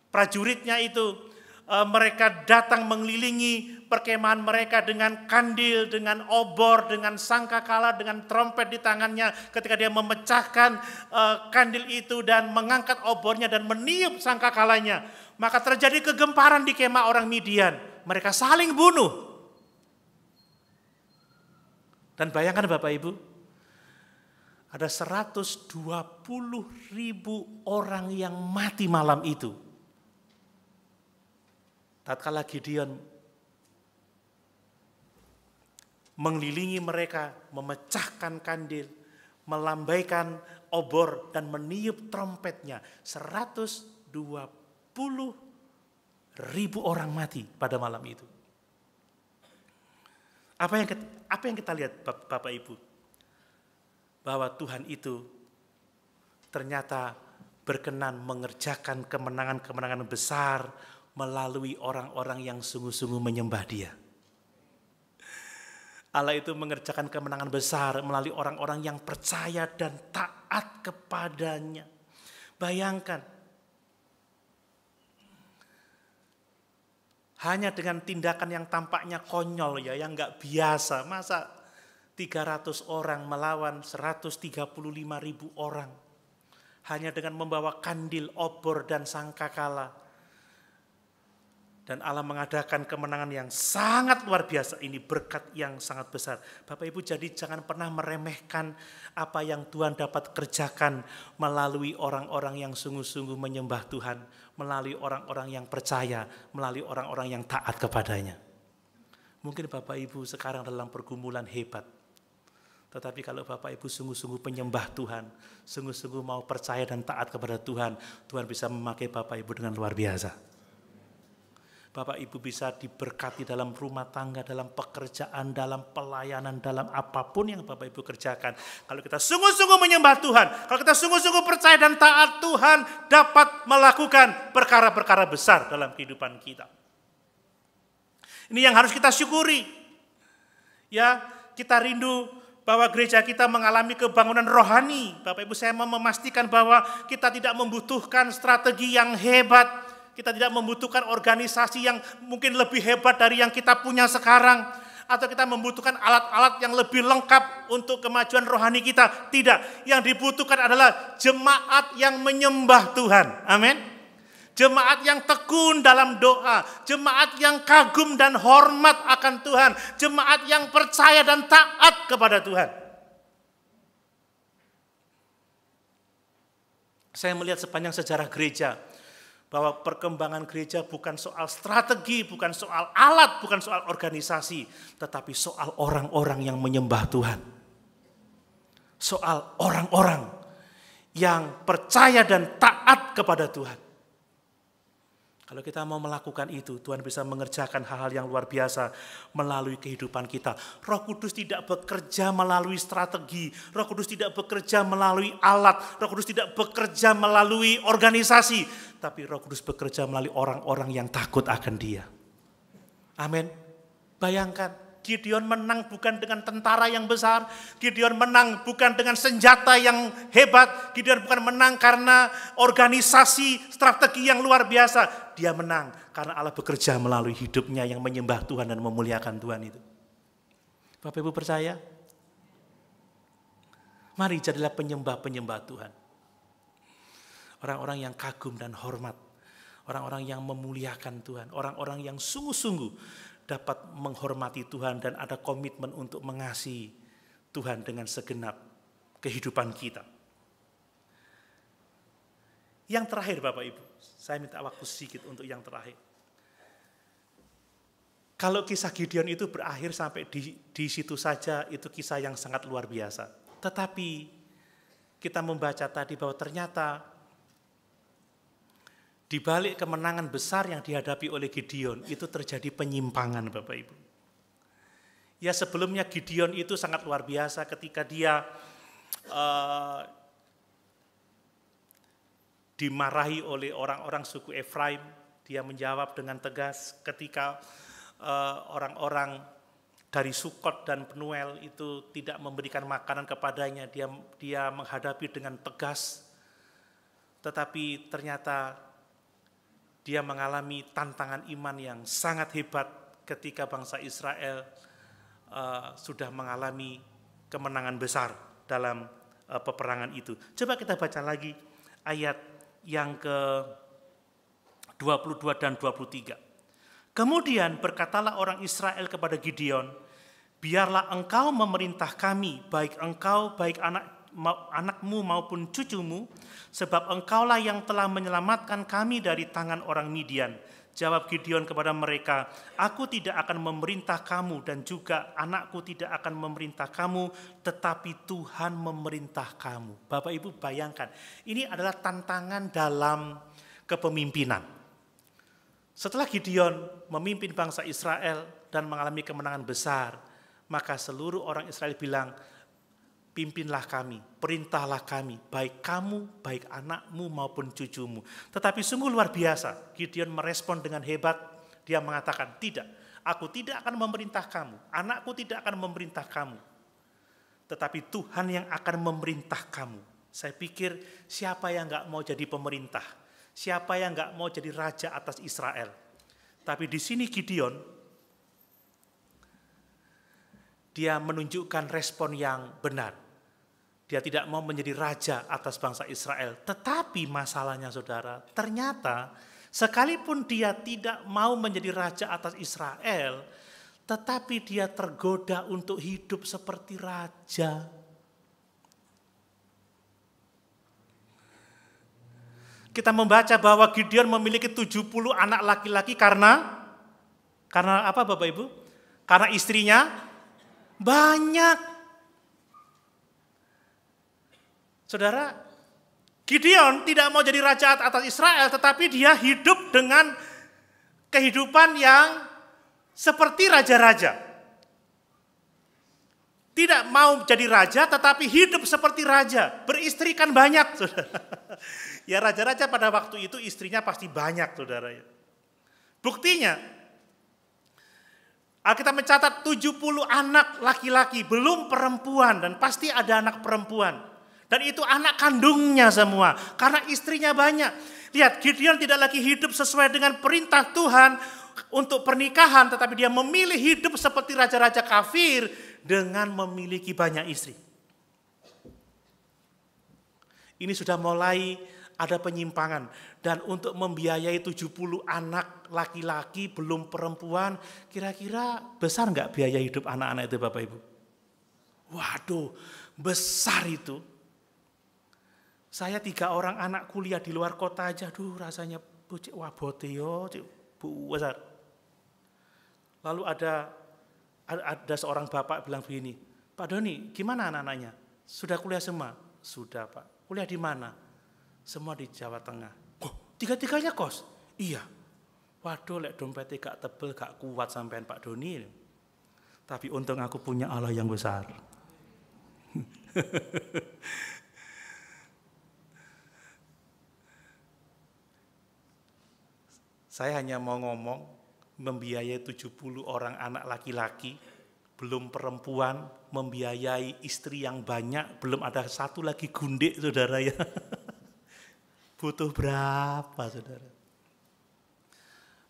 prajuritnya itu uh, mereka datang mengelilingi perkemahan mereka dengan kandil, dengan obor, dengan sangkakala, dengan trompet di tangannya ketika dia memecahkan uh, kandil itu dan mengangkat obornya dan meniup sangkakalanya, maka terjadi kegemparan di kemah orang Midian. Mereka saling bunuh. Dan bayangkan Bapak Ibu, ada 120 ribu orang yang mati malam itu. Tatkala Gideon mengelilingi mereka, memecahkan kandil, melambaikan obor dan meniup trompetnya. 120 ribu orang mati pada malam itu. Apa yang apa yang kita lihat Bapak Ibu? bahwa Tuhan itu ternyata berkenan mengerjakan kemenangan-kemenangan besar melalui orang-orang yang sungguh-sungguh menyembah Dia. Allah itu mengerjakan kemenangan besar melalui orang-orang yang percaya dan taat kepadanya. Bayangkan, hanya dengan tindakan yang tampaknya konyol ya, yang nggak biasa, masa 300 orang melawan 135 ribu orang. Hanya dengan membawa kandil, obor, dan sangkakala. Dan Allah mengadakan kemenangan yang sangat luar biasa. Ini berkat yang sangat besar. Bapak Ibu jadi jangan pernah meremehkan apa yang Tuhan dapat kerjakan melalui orang-orang yang sungguh-sungguh menyembah Tuhan. Melalui orang-orang yang percaya. Melalui orang-orang yang taat kepadanya. Mungkin Bapak Ibu sekarang dalam pergumulan hebat tetapi kalau Bapak Ibu sungguh-sungguh penyembah Tuhan, sungguh-sungguh mau percaya dan taat kepada Tuhan, Tuhan bisa memakai Bapak Ibu dengan luar biasa. Bapak Ibu bisa diberkati dalam rumah tangga, dalam pekerjaan, dalam pelayanan, dalam apapun yang Bapak Ibu kerjakan. Kalau kita sungguh-sungguh menyembah Tuhan, kalau kita sungguh-sungguh percaya dan taat Tuhan dapat melakukan perkara-perkara besar dalam kehidupan kita. Ini yang harus kita syukuri. Ya, kita rindu bahwa gereja kita mengalami kebangunan rohani. Bapak Ibu saya mau memastikan bahwa kita tidak membutuhkan strategi yang hebat. Kita tidak membutuhkan organisasi yang mungkin lebih hebat dari yang kita punya sekarang. Atau kita membutuhkan alat-alat yang lebih lengkap untuk kemajuan rohani kita. Tidak. Yang dibutuhkan adalah jemaat yang menyembah Tuhan. Amin jemaat yang tekun dalam doa, jemaat yang kagum dan hormat akan Tuhan, jemaat yang percaya dan taat kepada Tuhan. Saya melihat sepanjang sejarah gereja bahwa perkembangan gereja bukan soal strategi, bukan soal alat, bukan soal organisasi, tetapi soal orang-orang yang menyembah Tuhan. Soal orang-orang yang percaya dan taat kepada Tuhan. Kalau kita mau melakukan itu, Tuhan bisa mengerjakan hal-hal yang luar biasa melalui kehidupan kita. Roh Kudus tidak bekerja melalui strategi, Roh Kudus tidak bekerja melalui alat, Roh Kudus tidak bekerja melalui organisasi, tapi Roh Kudus bekerja melalui orang-orang yang takut akan Dia. Amin. Bayangkan Gideon menang bukan dengan tentara yang besar, Gideon menang bukan dengan senjata yang hebat, Gideon bukan menang karena organisasi strategi yang luar biasa. Dia menang karena Allah bekerja melalui hidupnya yang menyembah Tuhan dan memuliakan Tuhan itu. Bapak Ibu percaya? Mari jadilah penyembah-penyembah Tuhan. Orang-orang yang kagum dan hormat orang-orang yang memuliakan Tuhan, orang-orang yang sungguh-sungguh dapat menghormati Tuhan dan ada komitmen untuk mengasihi Tuhan dengan segenap kehidupan kita. Yang terakhir Bapak Ibu, saya minta waktu sedikit untuk yang terakhir. Kalau kisah Gideon itu berakhir sampai di, di situ saja, itu kisah yang sangat luar biasa. Tetapi kita membaca tadi bahwa ternyata di balik kemenangan besar yang dihadapi oleh Gideon, itu terjadi penyimpangan Bapak Ibu. Ya sebelumnya Gideon itu sangat luar biasa ketika dia uh, dimarahi oleh orang-orang suku Efraim. Dia menjawab dengan tegas ketika eh, orang-orang uh, dari Sukot dan Penuel itu tidak memberikan makanan kepadanya. Dia dia menghadapi dengan tegas. Tetapi ternyata dia mengalami tantangan iman yang sangat hebat ketika bangsa Israel uh, sudah mengalami kemenangan besar dalam uh, peperangan itu. Coba kita baca lagi ayat yang ke 22 dan 23. Kemudian berkatalah orang Israel kepada Gideon, biarlah engkau memerintah kami, baik engkau, baik anak anakmu maupun cucumu, sebab engkaulah yang telah menyelamatkan kami dari tangan orang Midian. Jawab Gideon kepada mereka, Aku tidak akan memerintah kamu dan juga anakku tidak akan memerintah kamu, tetapi Tuhan memerintah kamu. Bapak Ibu bayangkan, ini adalah tantangan dalam kepemimpinan. Setelah Gideon memimpin bangsa Israel dan mengalami kemenangan besar, maka seluruh orang Israel bilang, pimpinlah kami, perintahlah kami, baik kamu, baik anakmu maupun cucumu. Tetapi sungguh luar biasa, Gideon merespon dengan hebat. Dia mengatakan, tidak, aku tidak akan memerintah kamu, anakku tidak akan memerintah kamu. Tetapi Tuhan yang akan memerintah kamu. Saya pikir siapa yang nggak mau jadi pemerintah, siapa yang nggak mau jadi raja atas Israel. Tapi di sini Gideon dia menunjukkan respon yang benar dia tidak mau menjadi raja atas bangsa Israel. Tetapi masalahnya saudara, ternyata sekalipun dia tidak mau menjadi raja atas Israel, tetapi dia tergoda untuk hidup seperti raja. Kita membaca bahwa Gideon memiliki 70 anak laki-laki karena karena apa Bapak Ibu? Karena istrinya banyak. Saudara, Gideon tidak mau jadi raja atas Israel, tetapi dia hidup dengan kehidupan yang seperti raja-raja. Tidak mau jadi raja, tetapi hidup seperti raja. Beristrikan banyak, saudara. Ya raja-raja pada waktu itu istrinya pasti banyak, saudara. Ya. Buktinya, kita mencatat 70 anak laki-laki, belum perempuan, dan pasti ada anak perempuan. Dan itu anak kandungnya semua. Karena istrinya banyak. Lihat, Gideon tidak lagi hidup sesuai dengan perintah Tuhan untuk pernikahan. Tetapi dia memilih hidup seperti raja-raja kafir dengan memiliki banyak istri. Ini sudah mulai ada penyimpangan. Dan untuk membiayai 70 anak laki-laki belum perempuan, kira-kira besar nggak biaya hidup anak-anak itu Bapak Ibu? Waduh, besar itu. Saya tiga orang anak kuliah di luar kota aja, duh rasanya bucik wabote yo, ya, bu besar. Lalu ada ada seorang bapak bilang begini, Pak Doni, gimana anak-anaknya? Sudah kuliah semua? Sudah Pak. Kuliah di mana? Semua di Jawa Tengah. Oh, tiga-tiganya kos? Iya. Waduh, lek dompetnya gak tebel, gak kuat sampean Pak Doni. Tapi untung aku punya Allah yang besar. Saya hanya mau ngomong membiayai 70 orang anak laki-laki, belum perempuan, membiayai istri yang banyak, belum ada satu lagi gundik saudara ya. Butuh berapa saudara?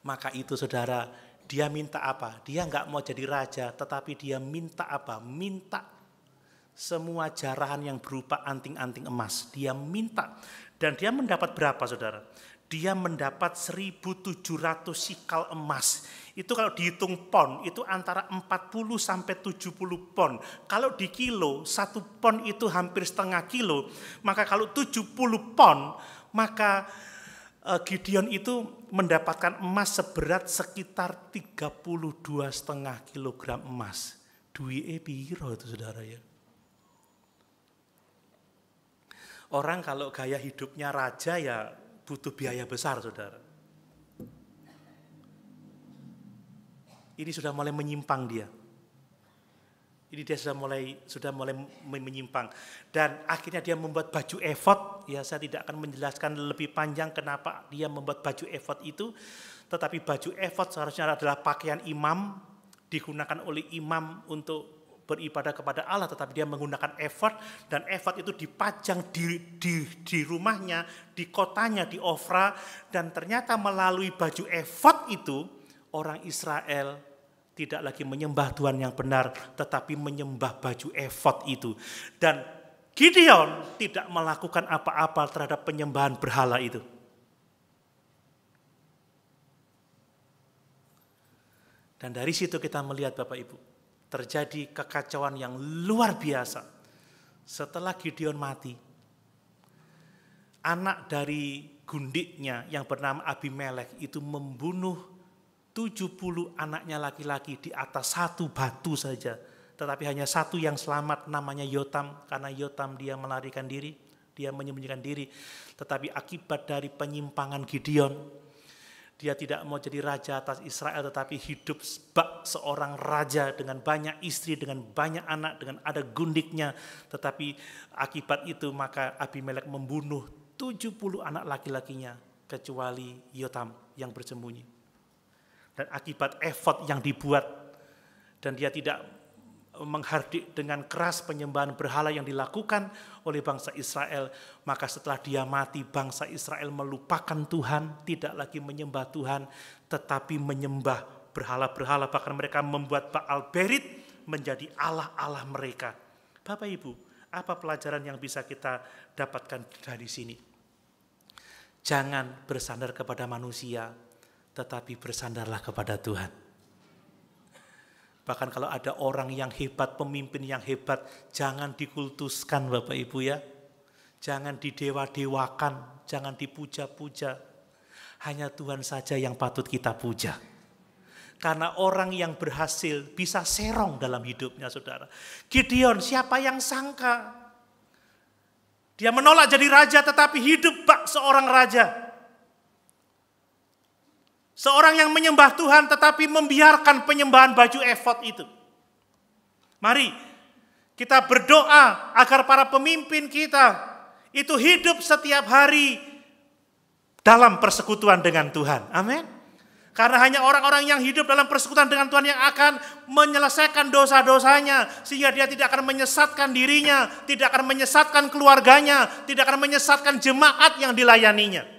Maka itu saudara, dia minta apa? Dia nggak mau jadi raja, tetapi dia minta apa? Minta semua jarahan yang berupa anting-anting emas. Dia minta. Dan dia mendapat berapa saudara? dia mendapat 1.700 sikal emas. Itu kalau dihitung pon, itu antara 40 sampai 70 pon. Kalau di kilo, satu pon itu hampir setengah kilo. Maka kalau 70 pon, maka eh, Gideon itu mendapatkan emas seberat sekitar 32 setengah kilogram emas. Dwi epiro itu saudara ya. Orang kalau gaya hidupnya raja ya butuh biaya besar, saudara. Ini sudah mulai menyimpang dia. Ini dia sudah mulai sudah mulai menyimpang dan akhirnya dia membuat baju efot. Ya saya tidak akan menjelaskan lebih panjang kenapa dia membuat baju efot itu, tetapi baju efot seharusnya adalah pakaian imam digunakan oleh imam untuk beribadah kepada Allah tetapi dia menggunakan effort dan effort itu dipajang di, di, di rumahnya, di kotanya, di Ofra dan ternyata melalui baju effort itu orang Israel tidak lagi menyembah Tuhan yang benar tetapi menyembah baju effort itu dan Gideon tidak melakukan apa-apa terhadap penyembahan berhala itu. Dan dari situ kita melihat Bapak Ibu, terjadi kekacauan yang luar biasa. Setelah Gideon mati, anak dari gundiknya yang bernama Abimelek itu membunuh 70 anaknya laki-laki di atas satu batu saja. Tetapi hanya satu yang selamat namanya Yotam, karena Yotam dia melarikan diri, dia menyembunyikan diri. Tetapi akibat dari penyimpangan Gideon, dia tidak mau jadi raja atas Israel tetapi hidup sebab seorang raja dengan banyak istri, dengan banyak anak, dengan ada gundiknya. Tetapi akibat itu maka Abimelek membunuh 70 anak laki-lakinya kecuali Yotam yang bersembunyi. Dan akibat efot yang dibuat dan dia tidak menghardik dengan keras penyembahan berhala yang dilakukan oleh bangsa Israel, maka setelah dia mati bangsa Israel melupakan Tuhan, tidak lagi menyembah Tuhan, tetapi menyembah berhala-berhala, bahkan mereka membuat Baal Berit menjadi Allah-Allah mereka. Bapak Ibu, apa pelajaran yang bisa kita dapatkan dari sini? Jangan bersandar kepada manusia, tetapi bersandarlah kepada Tuhan. Bahkan kalau ada orang yang hebat, pemimpin yang hebat, jangan dikultuskan Bapak Ibu ya. Jangan didewa-dewakan, jangan dipuja-puja. Hanya Tuhan saja yang patut kita puja. Karena orang yang berhasil bisa serong dalam hidupnya saudara. Gideon siapa yang sangka? Dia menolak jadi raja tetapi hidup bak seorang raja. Seorang yang menyembah Tuhan tetapi membiarkan penyembahan baju efot itu. Mari kita berdoa agar para pemimpin kita itu hidup setiap hari dalam persekutuan dengan Tuhan. Amin. Karena hanya orang-orang yang hidup dalam persekutuan dengan Tuhan yang akan menyelesaikan dosa-dosanya. Sehingga dia tidak akan menyesatkan dirinya, tidak akan menyesatkan keluarganya, tidak akan menyesatkan jemaat yang dilayaninya.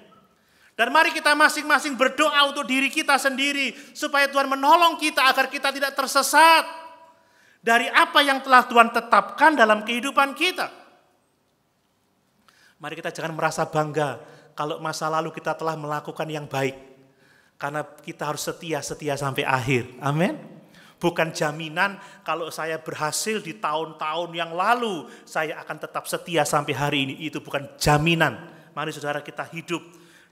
Dan mari kita masing-masing berdoa untuk diri kita sendiri supaya Tuhan menolong kita agar kita tidak tersesat dari apa yang telah Tuhan tetapkan dalam kehidupan kita. Mari kita jangan merasa bangga kalau masa lalu kita telah melakukan yang baik. Karena kita harus setia-setia sampai akhir. Amin. Bukan jaminan kalau saya berhasil di tahun-tahun yang lalu, saya akan tetap setia sampai hari ini. Itu bukan jaminan. Mari saudara kita hidup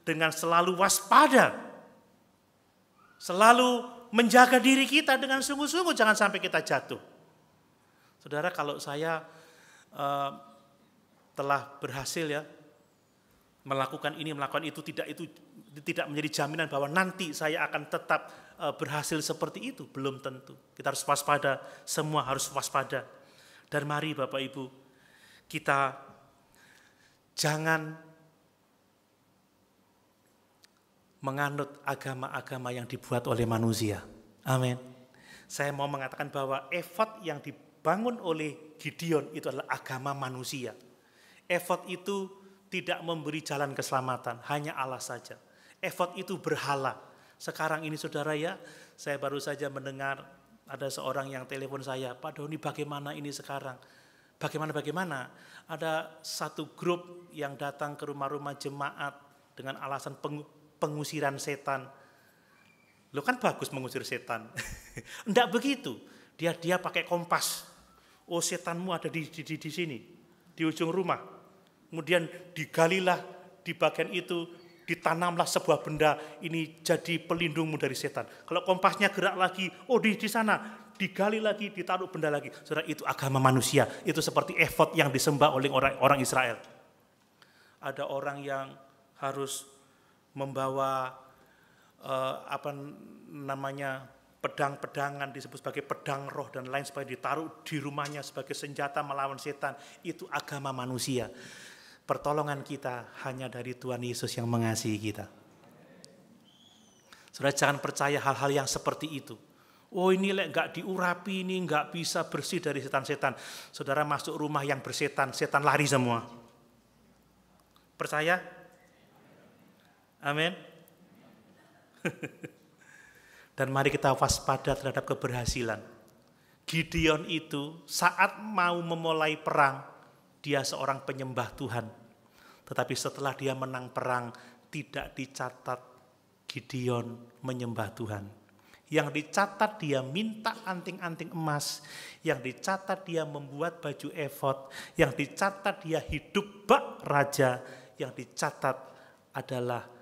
dengan selalu waspada. Selalu menjaga diri kita dengan sungguh-sungguh jangan sampai kita jatuh. Saudara kalau saya uh, telah berhasil ya melakukan ini melakukan itu tidak itu tidak menjadi jaminan bahwa nanti saya akan tetap uh, berhasil seperti itu belum tentu. Kita harus waspada, semua harus waspada. Dan mari Bapak Ibu, kita jangan menganut agama-agama yang dibuat oleh manusia. Amin. Saya mau mengatakan bahwa efot yang dibangun oleh Gideon itu adalah agama manusia. Efot itu tidak memberi jalan keselamatan, hanya Allah saja. Efot itu berhala. Sekarang ini saudara ya, saya baru saja mendengar ada seorang yang telepon saya, Pak Doni bagaimana ini sekarang? Bagaimana-bagaimana? Ada satu grup yang datang ke rumah-rumah jemaat dengan alasan pengusiran setan. Lo kan bagus mengusir setan. Enggak begitu. Dia dia pakai kompas. Oh setanmu ada di, di, di sini, di ujung rumah. Kemudian digalilah di bagian itu, ditanamlah sebuah benda ini jadi pelindungmu dari setan. Kalau kompasnya gerak lagi, oh di di sana digali lagi, ditaruh benda lagi. Saudara itu agama manusia, itu seperti effort yang disembah oleh orang orang Israel. Ada orang yang harus membawa uh, apa namanya pedang-pedangan disebut sebagai pedang roh dan lain sebagainya ditaruh di rumahnya sebagai senjata melawan setan itu agama manusia. Pertolongan kita hanya dari Tuhan Yesus yang mengasihi kita. Saudara jangan percaya hal-hal yang seperti itu. Oh ini lek nggak diurapi ini gak bisa bersih dari setan-setan. Saudara masuk rumah yang bersetan, setan lari semua. Percaya? Amin. Dan mari kita waspada terhadap keberhasilan. Gideon itu saat mau memulai perang, dia seorang penyembah Tuhan. Tetapi setelah dia menang perang, tidak dicatat Gideon menyembah Tuhan. Yang dicatat dia minta anting-anting emas, yang dicatat dia membuat baju efod, yang dicatat dia hidup bak raja, yang dicatat adalah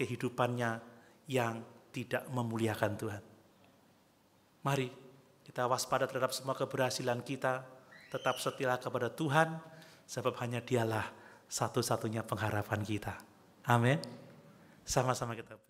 kehidupannya yang tidak memuliakan Tuhan. Mari kita waspada terhadap semua keberhasilan kita, tetap setia kepada Tuhan, sebab hanya dialah satu-satunya pengharapan kita. Amin. Sama-sama kita.